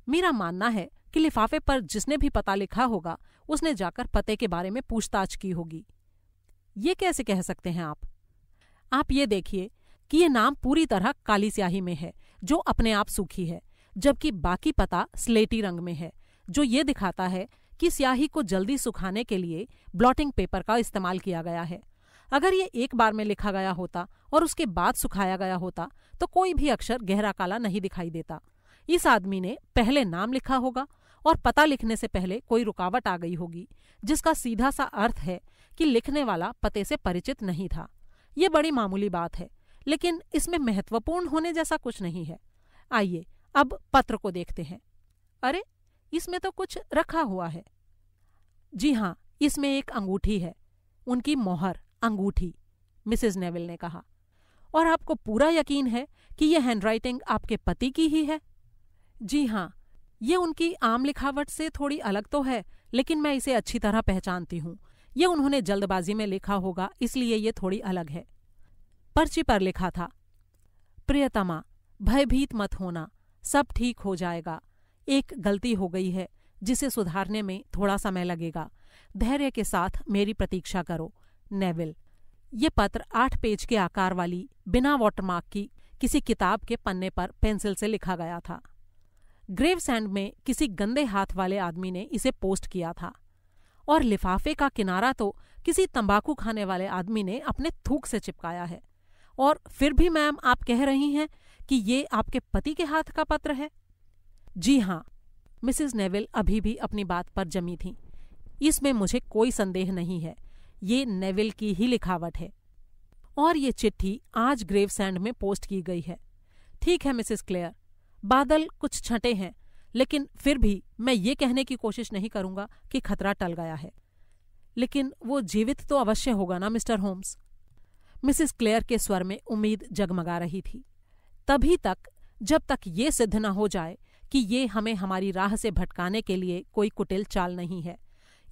मेरा मानना है कि लिफाफे पर जिसने भी पता लिखा होगा उसने जाकर पते के बारे में पूछताछ की होगी ये कैसे कह सकते हैं आप आप ये देखिए कि ये नाम पूरी तरह काली स्याही में है जो अपने आप सूखी है जबकि बाकी पता स्लेटी रंग में है जो ये दिखाता है कि स्याही को जल्दी सुखाने के लिए ब्लॉटिंग पेपर का इस्तेमाल किया गया है अगर ये एक बार में लिखा गया होता और उसके बाद सुखाया गया होता तो कोई भी अक्षर गहरा काला नहीं दिखाई देता इस आदमी ने पहले नाम लिखा होगा और पता लिखने से पहले कोई रुकावट आ गई होगी जिसका सीधा सा अर्थ है कि लिखने वाला पते से परिचित नहीं था ये बड़ी मामूली बात है लेकिन इसमें महत्वपूर्ण होने जैसा कुछ नहीं है आइए अब पत्र को देखते हैं अरे इसमें तो कुछ रखा हुआ है जी हाँ इसमें एक अंगूठी है उनकी मोहर अंगूठी मिसेस नेविल ने कहा और आपको पूरा यकीन है कि यह हैंडराइटिंग आपके पति की ही है जी हाँ ये उनकी आम लिखावट से थोड़ी अलग तो है लेकिन मैं इसे अच्छी तरह पहचानती हूँ ये उन्होंने जल्दबाजी में लिखा होगा इसलिए ये थोड़ी अलग है पर्ची पर लिखा था प्रियतमा भयभीत मत होना सब ठीक हो जाएगा एक गलती हो गई है जिसे सुधारने में थोड़ा समय लगेगा धैर्य के साथ मेरी प्रतीक्षा करो नेविल ये पत्र आठ पेज के आकार वाली बिना वॉटरमार्क की किसी किताब के पन्ने पर पेंसिल से लिखा गया था ग्रेव सैंड में किसी गंदे हाथ वाले आदमी ने इसे पोस्ट किया था और लिफाफे का किनारा तो किसी तंबाकू खाने वाले आदमी ने अपने थूक से चिपकाया है और फिर भी मैम आप कह रही हैं कि ये आपके पति के हाथ का पत्र है जी हाँ मिसिज नेविल अभी भी अपनी बात पर जमी थी इसमें मुझे कोई संदेह नहीं है ये नेविल की ही लिखावट है और ये चिट्ठी आज ग्रेव सैंड में पोस्ट की गई है ठीक है मिसिस क्लेयर बादल कुछ छटे हैं लेकिन फिर भी मैं ये कहने की कोशिश नहीं करूंगा कि खतरा टल गया है लेकिन वो जीवित तो अवश्य होगा ना मिस्टर होम्स मिसिस क्लेयर के स्वर में उम्मीद जगमगा रही थी तभी तक जब तक ये सिद्ध न हो जाए कि ये हमें हमारी राह से भटकाने के लिए कोई कुटिल चाल नहीं है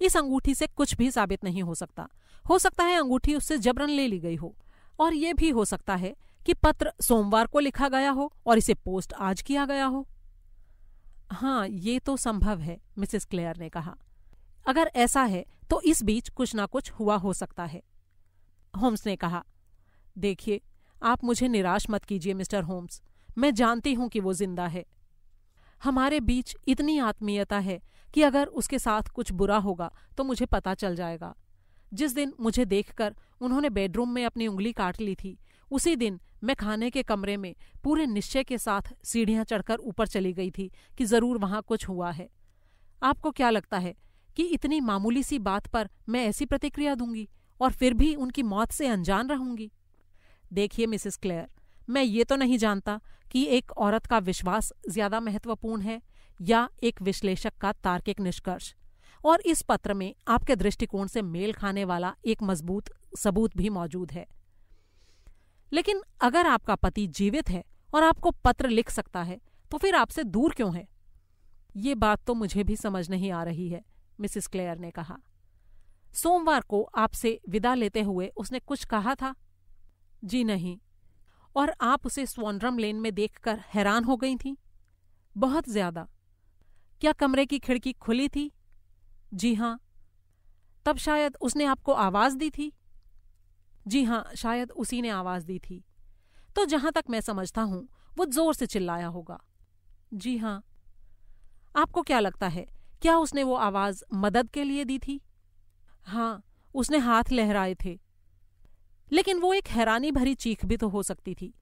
इस अंगूठी से कुछ भी साबित नहीं हो सकता हो सकता है अंगूठी उससे जबरन ले ली गई हो और यह भी हो सकता है कि पत्र सोमवार को लिखा गया हो और इसे पोस्ट आज किया गया हो हाँ ये तो संभव है मिसिस क्लेयर ने कहा अगर ऐसा है तो इस बीच कुछ ना कुछ हुआ हो सकता है होम्स ने कहा देखिए आप मुझे निराश मत कीजिए मिस्टर होम्स मैं जानती हूं कि वो जिंदा है हमारे बीच इतनी आत्मीयता है कि अगर उसके साथ कुछ बुरा होगा तो मुझे पता चल जाएगा जिस दिन मुझे देखकर उन्होंने बेडरूम में अपनी उंगली काट ली थी उसी दिन मैं खाने के कमरे में पूरे निश्चय के साथ सीढ़ियां चढ़कर ऊपर चली गई थी कि जरूर वहां कुछ हुआ है आपको क्या लगता है कि इतनी मामूली सी बात पर मैं ऐसी प्रतिक्रिया दूंगी और फिर भी उनकी मौत से अनजान रहूंगी देखिए मिसिस क्लेयर मैं ये तो नहीं जानता कि एक औरत का विश्वास ज्यादा महत्वपूर्ण है या एक विश्लेषक का तार्किक निष्कर्ष और इस पत्र में आपके दृष्टिकोण से मेल खाने वाला एक मजबूत सबूत भी मौजूद है लेकिन अगर आपका पति जीवित है और आपको पत्र लिख सकता है तो फिर आपसे दूर क्यों है ये बात तो मुझे भी समझ नहीं आ रही है मिसिस क्लेयर ने कहा सोमवार को आपसे विदा लेते हुए उसने कुछ कहा था जी नहीं और आप उसे स्वानरम लेन में देखकर हैरान हो गई थी बहुत ज्यादा क्या कमरे की खिड़की खुली थी जी हां तब शायद उसने आपको आवाज दी थी जी हां शायद उसी ने आवाज दी थी तो जहां तक मैं समझता हूं वो जोर से चिल्लाया होगा जी हां आपको क्या लगता है क्या उसने वो आवाज मदद के लिए दी थी हां उसने हाथ लहराए थे लेकिन वो एक हैरानी भरी चीख भी तो हो सकती थी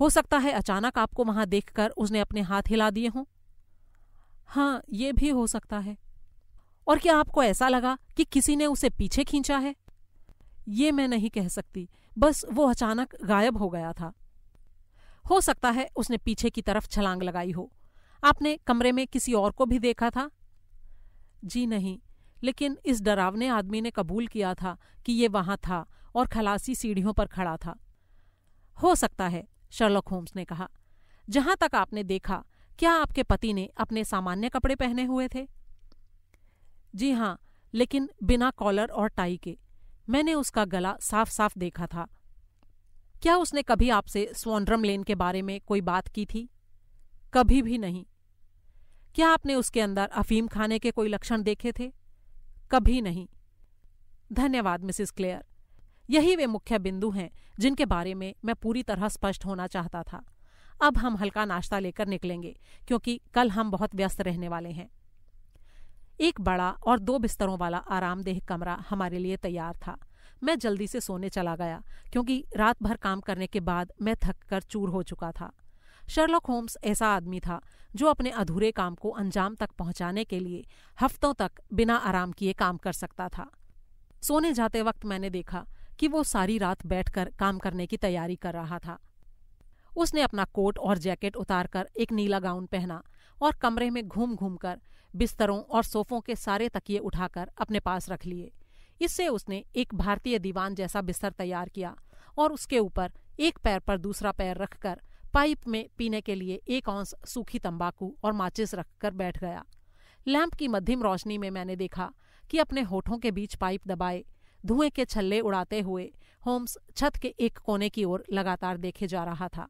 हो सकता है अचानक आपको वहां देखकर उसने अपने हाथ हिला दिए हों हाँ ये भी हो सकता है और क्या आपको ऐसा लगा कि किसी ने उसे पीछे खींचा है ये मैं नहीं कह सकती बस वो अचानक गायब हो गया था हो सकता है उसने पीछे की तरफ छलांग लगाई हो आपने कमरे में किसी और को भी देखा था जी नहीं लेकिन इस डरावने आदमी ने कबूल किया था कि ये वहां था और खलासी सीढ़ियों पर खड़ा था हो सकता है शर्लक होम्स ने कहा जहां तक आपने देखा क्या आपके पति ने अपने सामान्य कपड़े पहने हुए थे जी हां लेकिन बिना कॉलर और टाई के मैंने उसका गला साफ साफ देखा था क्या उसने कभी आपसे स्वॉन्ड्रम लेन के बारे में कोई बात की थी कभी भी नहीं क्या आपने उसके अंदर अफीम खाने के कोई लक्षण देखे थे कभी नहीं धन्यवाद मिसिस क्लेयर यही वे मुख्य बिंदु हैं जिनके बारे में मैं पूरी तरह स्पष्ट होना चाहता था अब हम हल्का नाश्ता लेकर निकलेंगे क्योंकि कल हम बहुत व्यस्त रहने वाले हैं एक बड़ा और दो बिस्तरों वाला आरामदेह कमरा हमारे लिए तैयार था मैं जल्दी से सोने चला गया क्योंकि रात भर काम करने के बाद मैं थक कर चूर हो चुका था शर्लॉक होम्स ऐसा आदमी था जो अपने अधूरे काम को अंजाम तक पहुंचाने के लिए हफ्तों तक बिना आराम किए काम कर सकता था सोने जाते वक्त मैंने देखा कि वो सारी रात बैठकर काम करने की तैयारी कर रहा था उसने अपना कोट और जैकेट उतारकर एक नीला गाउन पहना और कमरे में घूम घूम कर बिस्तरों और सोफों के सारे तकिए उठाकर अपने पास रख लिए इससे उसने एक भारतीय दीवान जैसा बिस्तर तैयार किया और उसके ऊपर एक पैर पर दूसरा पैर रखकर पाइप में पीने के लिए एक औंस सूखी तंबाकू और माचिस रखकर बैठ गया लैंप की मध्यम रोशनी में मैंने देखा कि अपने होठों के बीच पाइप दबाए धुएं के छल्ले उड़ाते हुए होम्स छत के एक कोने की ओर लगातार देखे जा रहा था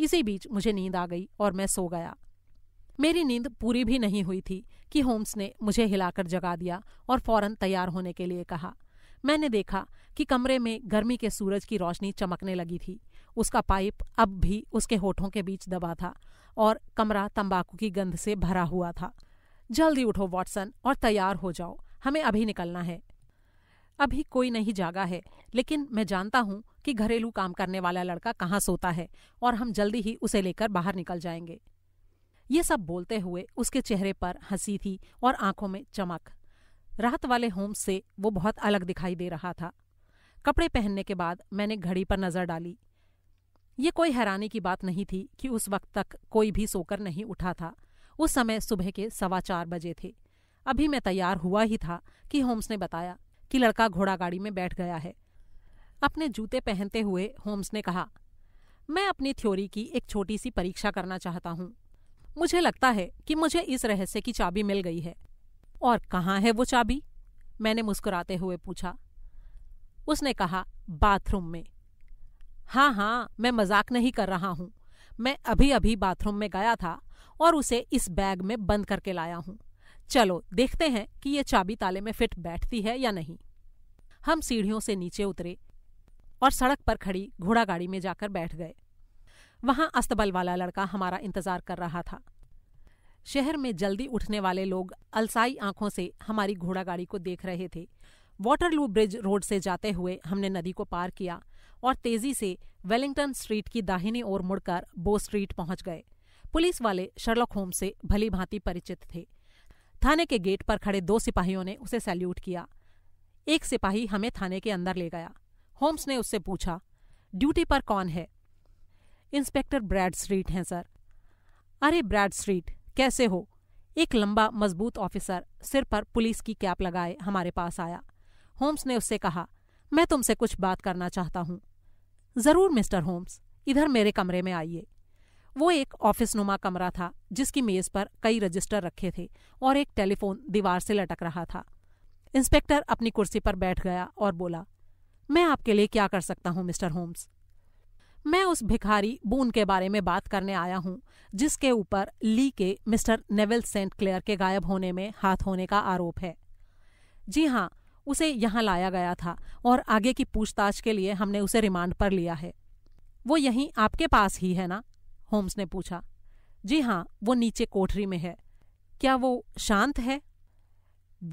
इसी बीच मुझे नींद आ गई और मैं सो गया मेरी नींद पूरी भी नहीं हुई थी कि होम्स ने मुझे हिलाकर जगा दिया और फौरन तैयार होने के लिए कहा मैंने देखा कि कमरे में गर्मी के सूरज की रोशनी चमकने लगी थी उसका पाइप अब भी उसके होठों के बीच दबा था और कमरा तंबाकू की गंध से भरा हुआ था जल्दी उठो वॉटसन और तैयार हो जाओ हमें अभी निकलना है अभी कोई नहीं जागा है लेकिन मैं जानता हूँ कि घरेलू काम करने वाला लड़का कहाँ सोता है और हम जल्दी ही उसे लेकर बाहर निकल जाएंगे ये सब बोलते हुए उसके चेहरे पर हंसी थी और आंखों में चमक रात वाले होम से वो बहुत अलग दिखाई दे रहा था कपड़े पहनने के बाद मैंने घड़ी पर नजर डाली ये कोई हैरानी की बात नहीं थी कि उस वक्त तक कोई भी सोकर नहीं उठा था उस समय सुबह के सवा चार बजे थे अभी मैं तैयार हुआ ही था कि होम्स ने बताया कि लड़का घोड़ा गाड़ी में बैठ गया है अपने जूते पहनते हुए होम्स ने कहा मैं अपनी थ्योरी की एक छोटी सी परीक्षा करना चाहता हूं मुझे लगता है कि मुझे इस रहस्य की चाबी मिल गई है और कहाँ है वो चाबी मैंने मुस्कुराते हुए पूछा उसने कहा बाथरूम में हाँ हाँ मैं मजाक नहीं कर रहा हूं मैं अभी अभी बाथरूम में गया था और उसे इस बैग में बंद करके लाया हूँ चलो देखते हैं कि ये चाबी ताले में फिट बैठती है या नहीं हम सीढ़ियों से नीचे उतरे और सड़क पर खड़ी घोड़ा गाड़ी में जाकर बैठ गए वहां अस्तबल वाला लड़का हमारा इंतजार कर रहा था शहर में जल्दी उठने वाले लोग अलसाई आंखों से हमारी घोड़ा गाड़ी को देख रहे थे वाटरलू ब्रिज रोड से जाते हुए हमने नदी को पार किया और तेजी से वेलिंगटन स्ट्रीट की दाहिनी ओर मुड़कर बो स्ट्रीट पहुंच गए पुलिस वाले शर्लक होम से भली भांति परिचित थे थाने के गेट पर खड़े दो सिपाहियों ने उसे सैल्यूट किया एक सिपाही हमें थाने के अंदर ले गया होम्स ने उससे पूछा ड्यूटी पर कौन है इंस्पेक्टर ब्रैड स्ट्रीट हैं सर अरे ब्रैड स्ट्रीट कैसे हो एक लंबा मजबूत ऑफिसर सिर पर पुलिस की कैप लगाए हमारे पास आया होम्स ने उससे कहा मैं तुमसे कुछ बात करना चाहता हूँ जरूर मिस्टर होम्स इधर मेरे कमरे में आइए वो एक ऑफिस नुमा कमरा था जिसकी मेज पर कई रजिस्टर रखे थे और एक टेलीफोन दीवार से लटक रहा था इंस्पेक्टर अपनी कुर्सी पर बैठ गया और बोला मैं आपके लिए क्या कर सकता हूँ मिस्टर होम्स मैं उस भिखारी बून के बारे में बात करने आया हूँ जिसके ऊपर ली के मिस्टर नेवल सेंट क्लेयर के गायब होने में हाथ होने का आरोप है जी हाँ उसे यहाँ लाया गया था और आगे की पूछताछ के लिए हमने उसे रिमांड पर लिया है वो यहीं आपके पास ही है ना होम्स ने पूछा जी हाँ वो नीचे कोठरी में है क्या वो शांत है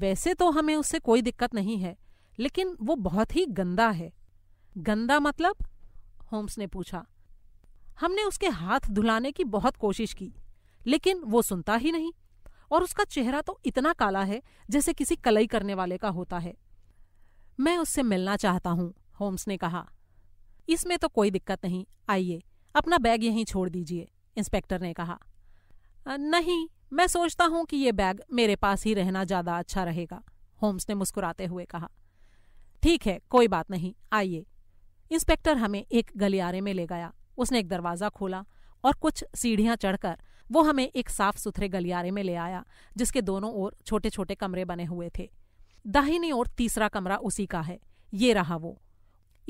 वैसे तो हमें उससे कोई दिक्कत नहीं है लेकिन वो बहुत ही गंदा है गंदा मतलब होम्स ने पूछा हमने उसके हाथ धुलाने की बहुत कोशिश की लेकिन वो सुनता ही नहीं और उसका चेहरा तो इतना काला है जैसे किसी कलई करने वाले का होता है मैं उससे मिलना चाहता हूँ होम्स ने कहा इसमें तो कोई दिक्कत नहीं आइए अपना बैग यहीं छोड़ दीजिए इंस्पेक्टर ने कहा नहीं मैं सोचता हूँ कि ये बैग मेरे पास ही रहना ज़्यादा अच्छा रहेगा होम्स ने मुस्कुराते हुए कहा ठीक है कोई बात नहीं आइए इंस्पेक्टर हमें एक गलियारे में ले गया उसने एक दरवाज़ा खोला और कुछ सीढ़ियां चढ़कर वो हमें एक साफ सुथरे गलियारे में ले आया जिसके दोनों ओर छोटे छोटे कमरे बने हुए थे दाहिनी ओर तीसरा कमरा उसी का है ये रहा वो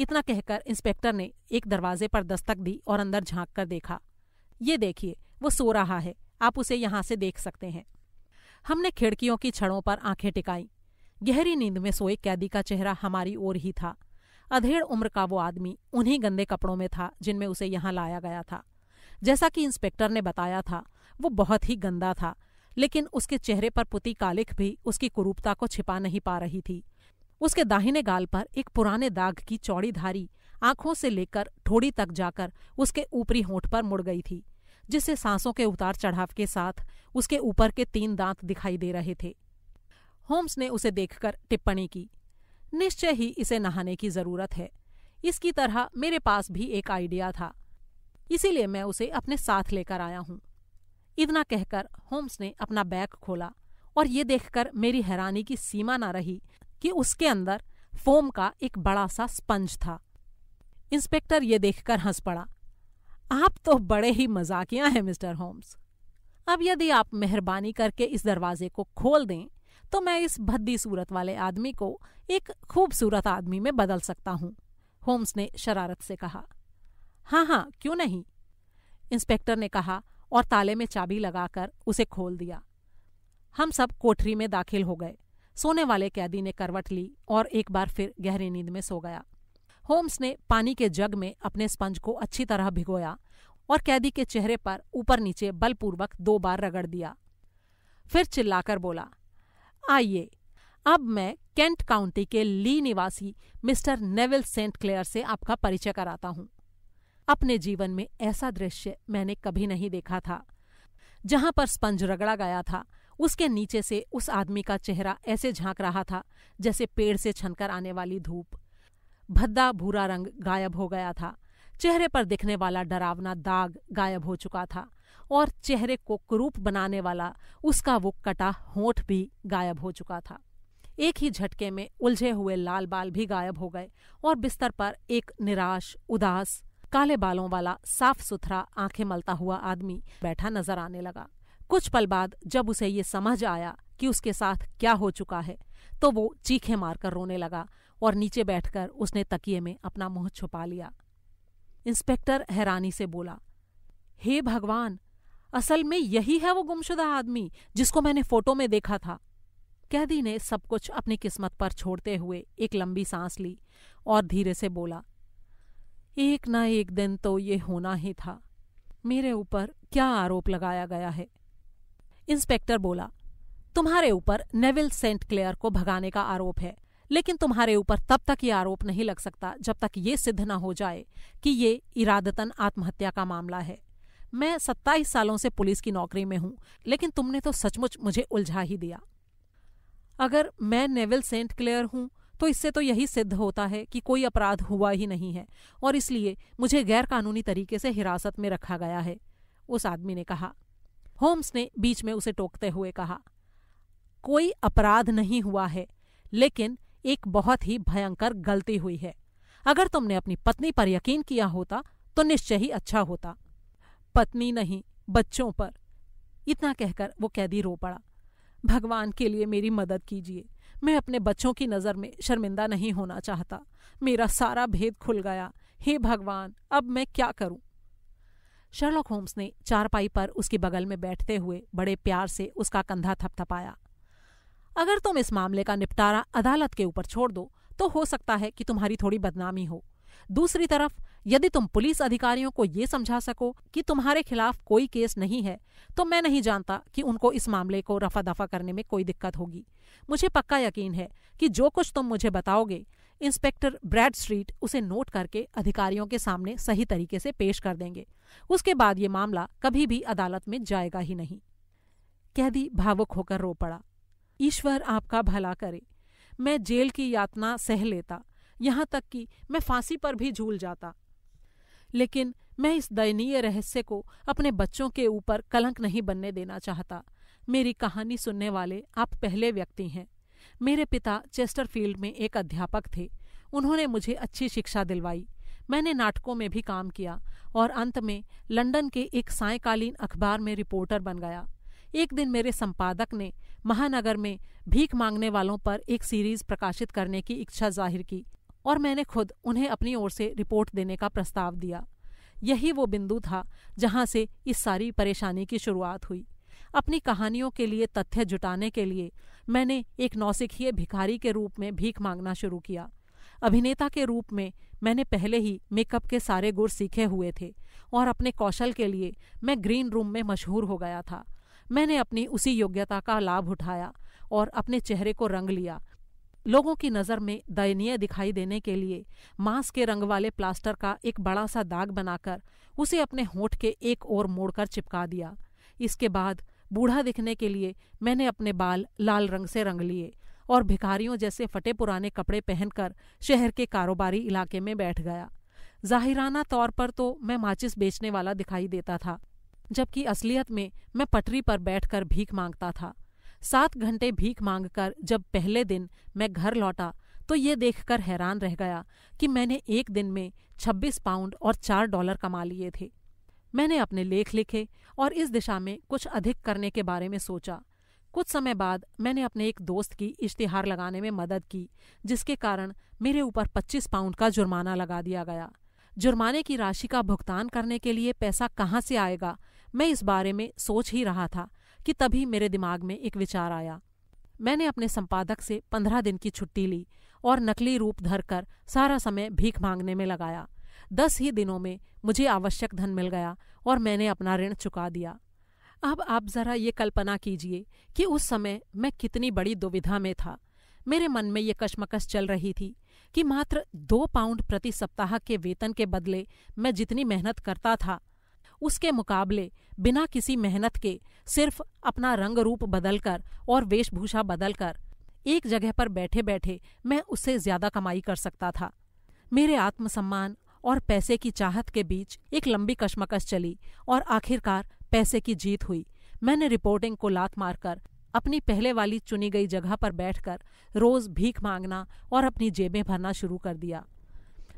इतना कहकर इंस्पेक्टर ने एक दरवाजे पर दस्तक दी और अंदर झांक कर देखा ये देखिए वो सो रहा है आप उसे यहां से देख सकते हैं हमने खिड़कियों की छड़ों पर आंखें टिकाई गहरी नींद में सोए कैदी का चेहरा हमारी ओर ही था अधेड़ उम्र का वो आदमी उन्हीं गंदे कपड़ों में था जिनमें उसे यहाँ लाया गया था जैसा कि इंस्पेक्टर ने बताया था वो बहुत ही गंदा था लेकिन उसके चेहरे पर पुती कालिख भी उसकी कुरूपता को छिपा नहीं पा रही थी उसके दाहिने गाल पर एक पुराने दाग की चौड़ी धारी आंखों से लेकर ठोड़ी तक जाकर उसके ऊपरी होठ पर मुड़ गई थी जिससे सांसों के उतार चढ़ाव के साथ उसके ऊपर के तीन दांत दिखाई दे रहे थे होम्स ने उसे देखकर टिप्पणी की निश्चय ही इसे नहाने की जरूरत है इसकी तरह मेरे पास भी एक आइडिया था इसीलिए मैं उसे अपने साथ लेकर आया हूँ इतना कहकर होम्स ने अपना बैग खोला और ये देखकर मेरी हैरानी की सीमा ना रही कि उसके अंदर फोम का एक बड़ा सा स्पंज था इंस्पेक्टर ये देखकर हंस पड़ा आप तो बड़े ही मजाकिया हैं मिस्टर होम्स अब यदि आप मेहरबानी करके इस दरवाजे को खोल दें तो मैं इस भद्दी सूरत वाले आदमी को एक खूबसूरत आदमी में बदल सकता हूं होम्स ने शरारत से कहा हाँ हाँ क्यों नहीं इंस्पेक्टर ने कहा और ताले में चाबी लगाकर उसे खोल दिया हम सब कोठरी में दाखिल हो गए सोने वाले कैदी ने करवट ली और एक बार फिर गहरी नींद में सो गया होम्स ने पानी के जग में अपने स्पंज को अच्छी तरह भिगोया और कैदी के चेहरे पर ऊपर नीचे बलपूर्वक दो बार रगड़ दिया फिर चिल्लाकर बोला आइए अब मैं केंट काउंटी के ली निवासी मिस्टर नेविल सेंट क्लेयर से आपका परिचय कराता हूं अपने जीवन में ऐसा दृश्य मैंने कभी नहीं देखा था जहां पर स्पंज रगड़ा गया था उसके नीचे से उस आदमी का चेहरा ऐसे झांक रहा था जैसे पेड़ से छनकर आने वाली धूप भद्दा भूरा रंग गायब हो गया था चेहरे पर दिखने वाला डरावना दाग गायब हो चुका था और चेहरे को कुरूप बनाने वाला उसका वो कटा होठ भी गायब हो चुका था एक ही झटके में उलझे हुए लाल बाल भी गायब हो गए और बिस्तर पर एक निराश उदास काले बालों वाला साफ सुथरा आंखें मलता हुआ आदमी बैठा नजर आने लगा कुछ पल बाद जब उसे ये समझ आया कि उसके साथ क्या हो चुका है तो वो चीखे मारकर रोने लगा और नीचे बैठकर उसने तकिए में अपना मुंह छुपा लिया इंस्पेक्टर हैरानी से बोला हे hey भगवान असल में यही है वो गुमशुदा आदमी जिसको मैंने फोटो में देखा था कैदी ने सब कुछ अपनी किस्मत पर छोड़ते हुए एक लंबी सांस ली और धीरे से बोला एक ना एक दिन तो ये होना ही था मेरे ऊपर क्या आरोप लगाया गया है इंस्पेक्टर बोला तुम्हारे ऊपर नेविल सेंट क्लेयर को भगाने का आरोप है लेकिन तुम्हारे ऊपर तब तक ये आरोप नहीं लग सकता जब तक ये सिद्ध न हो जाए कि ये इरादतन आत्महत्या का मामला है मैं सत्ताईस सालों से पुलिस की नौकरी में हूं लेकिन तुमने तो सचमुच मुझे उलझा ही दिया अगर मैं नेविल सेंट क्लेयर हूं तो इससे तो यही सिद्ध होता है कि कोई अपराध हुआ ही नहीं है और इसलिए मुझे गैरकानूनी तरीके से हिरासत में रखा गया है उस आदमी ने कहा होम्स ने बीच में उसे टोकते हुए कहा कोई अपराध नहीं हुआ है लेकिन एक बहुत ही भयंकर गलती हुई है अगर तुमने अपनी पत्नी पर यकीन किया होता तो निश्चय ही अच्छा होता पत्नी नहीं बच्चों पर इतना कहकर वो कैदी रो पड़ा भगवान के लिए मेरी मदद कीजिए मैं अपने बच्चों की नज़र में शर्मिंदा नहीं होना चाहता मेरा सारा भेद खुल गया हे भगवान अब मैं क्या करूं शर्लॉक होम्स ने चारपाई पर उसके बगल में बैठते हुए बड़े प्यार से उसका कंधा थपथपाया अगर तुम इस मामले का निपटारा अदालत के ऊपर छोड़ दो तो हो सकता है कि तुम्हारी थोड़ी बदनामी हो दूसरी तरफ यदि तुम पुलिस अधिकारियों को ये समझा सको कि तुम्हारे खिलाफ कोई केस नहीं है तो मैं नहीं जानता कि उनको इस मामले को रफा दफा करने में कोई दिक्कत होगी मुझे पक्का यकीन है कि जो कुछ तुम मुझे बताओगे इंस्पेक्टर ब्रैड स्ट्रीट उसे नोट करके अधिकारियों के सामने सही तरीके से पेश कर देंगे उसके बाद ये मामला कभी भी अदालत में जाएगा ही नहीं कैदी भावुक होकर रो पड़ा ईश्वर आपका भला करे मैं जेल की यातना सह लेता यहाँ तक कि मैं फांसी पर भी झूल जाता लेकिन मैं इस दयनीय रहस्य को अपने बच्चों के ऊपर कलंक नहीं बनने देना चाहता मेरी कहानी सुनने वाले आप पहले व्यक्ति हैं मेरे पिता चेस्टरफील्ड में एक अध्यापक थे उन्होंने मुझे अच्छी शिक्षा दिलवाई मैंने नाटकों में भी काम किया और अंत में लंदन के एक सायकालीन अखबार में रिपोर्टर बन गया एक दिन मेरे संपादक ने महानगर में भीख मांगने वालों पर एक सीरीज प्रकाशित करने की इच्छा जाहिर की और मैंने खुद उन्हें अपनी ओर से रिपोर्ट देने का प्रस्ताव दिया यही वो बिंदु था जहाँ से इस सारी परेशानी की शुरुआत हुई अपनी कहानियों के लिए तथ्य जुटाने के लिए मैंने एक नौसिखिए भिखारी के रूप में भीख मांगना शुरू किया अभिनेता के रूप में मैंने पहले ही मेकअप के सारे गुर सीखे हुए थे और अपने कौशल के लिए मैं ग्रीन रूम में मशहूर हो गया था मैंने अपनी उसी योग्यता का लाभ उठाया और अपने चेहरे को रंग लिया लोगों की नज़र में दयनीय दिखाई देने के लिए मांस के रंग वाले प्लास्टर का एक बड़ा सा दाग बनाकर उसे अपने होठ के एक ओर मोड़कर चिपका दिया इसके बाद बूढ़ा दिखने के लिए मैंने अपने बाल लाल रंग से रंग लिए और भिखारियों जैसे फटे पुराने कपड़े पहनकर शहर के कारोबारी इलाके में बैठ गया जाहिराना तौर पर तो मैं माचिस बेचने वाला दिखाई देता था जबकि असलियत में मैं पटरी पर बैठकर भीख मांगता था सात घंटे भीख मांगकर जब पहले दिन मैं घर लौटा तो ये देखकर हैरान रह गया कि मैंने एक दिन में 26 पाउंड और चार डॉलर कमा लिए थे मैंने अपने लेख लिखे और इस दिशा में कुछ अधिक करने के बारे में सोचा कुछ समय बाद मैंने अपने एक दोस्त की इश्तिहार लगाने में मदद की जिसके कारण मेरे ऊपर 25 पाउंड का जुर्माना लगा दिया गया जुर्माने की राशि का भुगतान करने के लिए पैसा कहाँ से आएगा मैं इस बारे में सोच ही रहा था कि तभी मेरे दिमाग में एक विचार आया मैंने अपने संपादक से पंद्रह दिन की छुट्टी ली और नकली रूप धरकर सारा समय भीख मांगने में लगाया दस ही दिनों में मुझे आवश्यक धन मिल गया और मैंने अपना ऋण चुका दिया अब आप जरा ये कल्पना कीजिए कि उस समय मैं कितनी बड़ी दुविधा में था मेरे मन में ये कशमकश चल रही थी कि मात्र दो पाउंड प्रति सप्ताह के वेतन के बदले मैं जितनी मेहनत करता था उसके मुकाबले बिना किसी मेहनत के सिर्फ अपना रंग रूप बदलकर और वेशभूषा बदलकर एक जगह पर बैठे बैठे मैं उससे ज्यादा कमाई कर सकता था मेरे आत्मसम्मान और पैसे की चाहत के बीच एक लंबी कश्मकश चली और आखिरकार पैसे की जीत हुई मैंने रिपोर्टिंग को लात मारकर अपनी पहले वाली चुनी गई जगह पर बैठकर रोज भीख मांगना और अपनी जेबें भरना शुरू कर दिया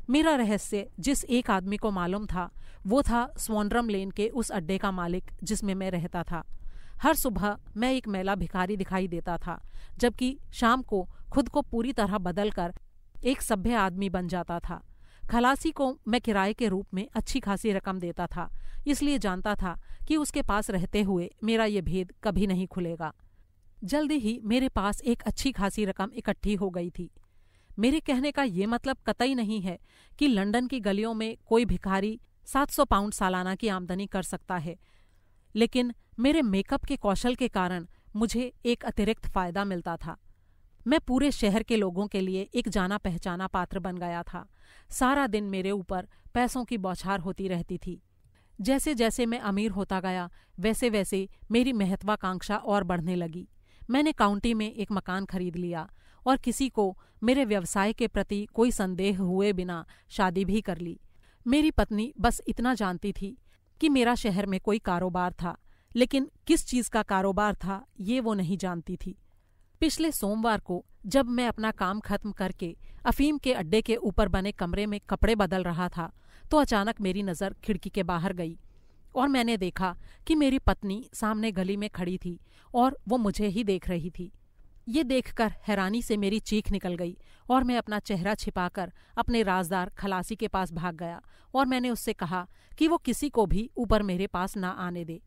मेरा रहस्य जिस एक आदमी को मालूम था वो था स्वॉन्ड्रम लेन के उस अड्डे का मालिक जिसमें मैं रहता था हर सुबह मैं एक मेला भिखारी दिखाई देता था जबकि शाम को खुद को पूरी तरह बदल कर एक सभ्य आदमी बन जाता था खलासी को मैं किराए के रूप में अच्छी खासी रकम देता था इसलिए जानता था कि उसके पास रहते हुए मेरा ये भेद कभी नहीं खुलेगा जल्दी ही मेरे पास एक अच्छी खासी रकम इकट्ठी हो गई थी मेरे कहने का ये मतलब कतई नहीं है कि लंदन की गलियों में कोई भिखारी 700 पाउंड सालाना की आमदनी कर सकता है लेकिन मेरे मेकअप के कौशल के कारण मुझे एक अतिरिक्त फायदा मिलता था मैं पूरे शहर के लोगों के लिए एक जाना पहचाना पात्र बन गया था सारा दिन मेरे ऊपर पैसों की बौछार होती रहती थी जैसे जैसे मैं अमीर होता गया वैसे वैसे मेरी महत्वाकांक्षा और बढ़ने लगी मैंने काउंटी में एक मकान खरीद लिया और किसी को मेरे व्यवसाय के प्रति कोई संदेह हुए बिना शादी भी कर ली मेरी पत्नी बस इतना जानती थी कि मेरा शहर में कोई कारोबार था लेकिन किस चीज का कारोबार था ये वो नहीं जानती थी पिछले सोमवार को जब मैं अपना काम खत्म करके अफीम के अड्डे के ऊपर बने कमरे में कपड़े बदल रहा था तो अचानक मेरी नज़र खिड़की के बाहर गई और मैंने देखा कि मेरी पत्नी सामने गली में खड़ी थी और वो मुझे ही देख रही थी ये देखकर हैरानी से मेरी चीख निकल गई और मैं अपना चेहरा छिपाकर अपने राजदार खलासी के पास भाग गया और मैंने उससे कहा कि वो किसी को भी ऊपर मेरे पास ना आने दे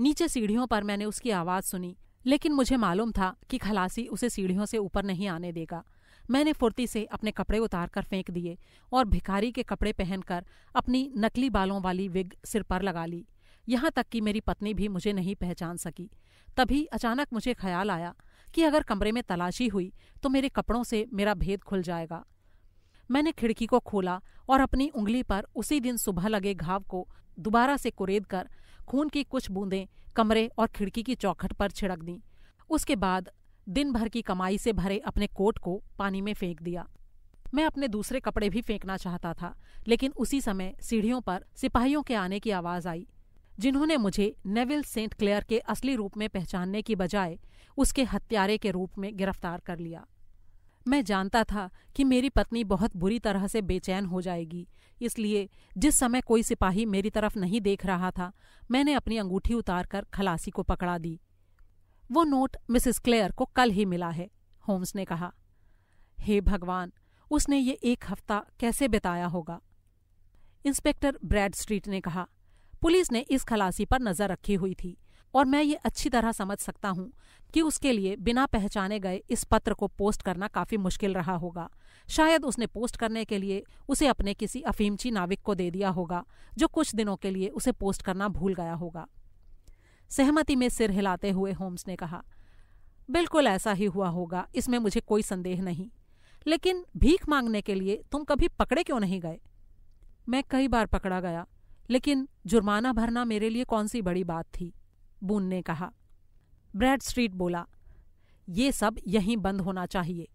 नीचे सीढ़ियों पर मैंने उसकी आवाज़ सुनी लेकिन मुझे मालूम था कि खलासी उसे सीढ़ियों से ऊपर नहीं आने देगा मैंने फुर्ती से अपने कपड़े उतार कर फेंक दिए और भिखारी के कपड़े पहनकर अपनी नकली बालों वाली विग सिर पर लगा ली यहाँ तक कि मेरी पत्नी भी मुझे नहीं पहचान सकी तभी अचानक मुझे ख्याल आया कि अगर कमरे में तलाशी हुई तो मेरे कपड़ों से मेरा भेद खुल जाएगा मैंने खिड़की को खोला और अपनी उंगली पर उसी दिन सुबह लगे घाव को दोबारा से कुरेद कर खून की कुछ बूंदें कमरे और खिड़की की चौखट पर छिड़क दी उसके बाद दिन भर की कमाई से भरे अपने कोट को पानी में फेंक दिया मैं अपने दूसरे कपड़े भी फेंकना चाहता था लेकिन उसी समय सीढ़ियों पर सिपाहियों के आने की आवाज आई जिन्होंने मुझे नेविल सेंट क्लेयर के असली रूप में पहचानने की बजाय उसके हत्यारे के रूप में गिरफ्तार कर लिया मैं जानता था कि मेरी पत्नी बहुत बुरी तरह से बेचैन हो जाएगी इसलिए जिस समय कोई सिपाही मेरी तरफ नहीं देख रहा था मैंने अपनी अंगूठी उतारकर खलासी को पकड़ा दी वो नोट मिसिस क्लेयर को कल ही मिला है होम्स ने कहा हे भगवान उसने ये एक हफ्ता कैसे बिताया होगा इंस्पेक्टर ब्रैड स्ट्रीट ने कहा पुलिस ने इस खलासी पर नजर रखी हुई थी और मैं ये अच्छी तरह समझ सकता हूँ कि उसके लिए बिना पहचाने गए इस पत्र को पोस्ट करना काफी मुश्किल रहा होगा शायद उसने पोस्ट करने के लिए उसे अपने किसी अफीमची नाविक को दे दिया होगा जो कुछ दिनों के लिए उसे पोस्ट करना भूल गया होगा सहमति में सिर हिलाते हुए होम्स ने कहा बिल्कुल ऐसा ही हुआ होगा इसमें मुझे कोई संदेह नहीं लेकिन भीख मांगने के लिए तुम कभी पकड़े क्यों नहीं गए मैं कई बार पकड़ा गया लेकिन जुर्माना भरना मेरे लिए कौन सी बड़ी बात थी बून ने कहा ब्रैड स्ट्रीट बोला ये सब यहीं बंद होना चाहिए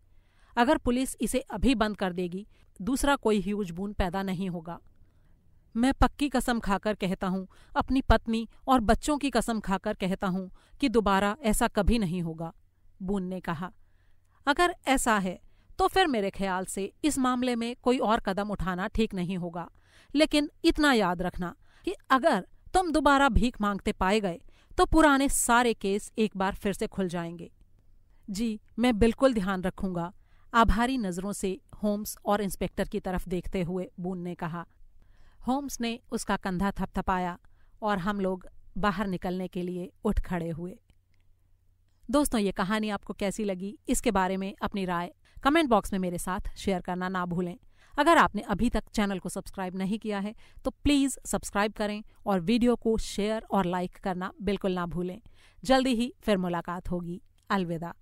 अगर पुलिस इसे अभी बंद कर देगी दूसरा कोई ह्यूज बून पैदा नहीं होगा मैं पक्की कसम खाकर कहता हूं अपनी पत्नी और बच्चों की कसम खाकर कहता हूं कि दोबारा ऐसा कभी नहीं होगा बून ने कहा अगर ऐसा है तो फिर मेरे ख्याल से इस मामले में कोई और कदम उठाना ठीक नहीं होगा लेकिन इतना याद रखना कि अगर तुम दोबारा भीख मांगते पाए गए तो पुराने सारे केस एक बार फिर से खुल जाएंगे जी मैं बिल्कुल ध्यान रखूंगा आभारी नज़रों से होम्स और इंस्पेक्टर की तरफ देखते हुए बून ने कहा होम्स ने उसका कंधा थपथपाया और हम लोग बाहर निकलने के लिए उठ खड़े हुए दोस्तों ये कहानी आपको कैसी लगी इसके बारे में अपनी राय कमेंट बॉक्स में मेरे साथ शेयर करना ना भूलें अगर आपने अभी तक चैनल को सब्सक्राइब नहीं किया है तो प्लीज़ सब्सक्राइब करें और वीडियो को शेयर और लाइक करना बिल्कुल ना भूलें जल्दी ही फिर मुलाकात होगी अलविदा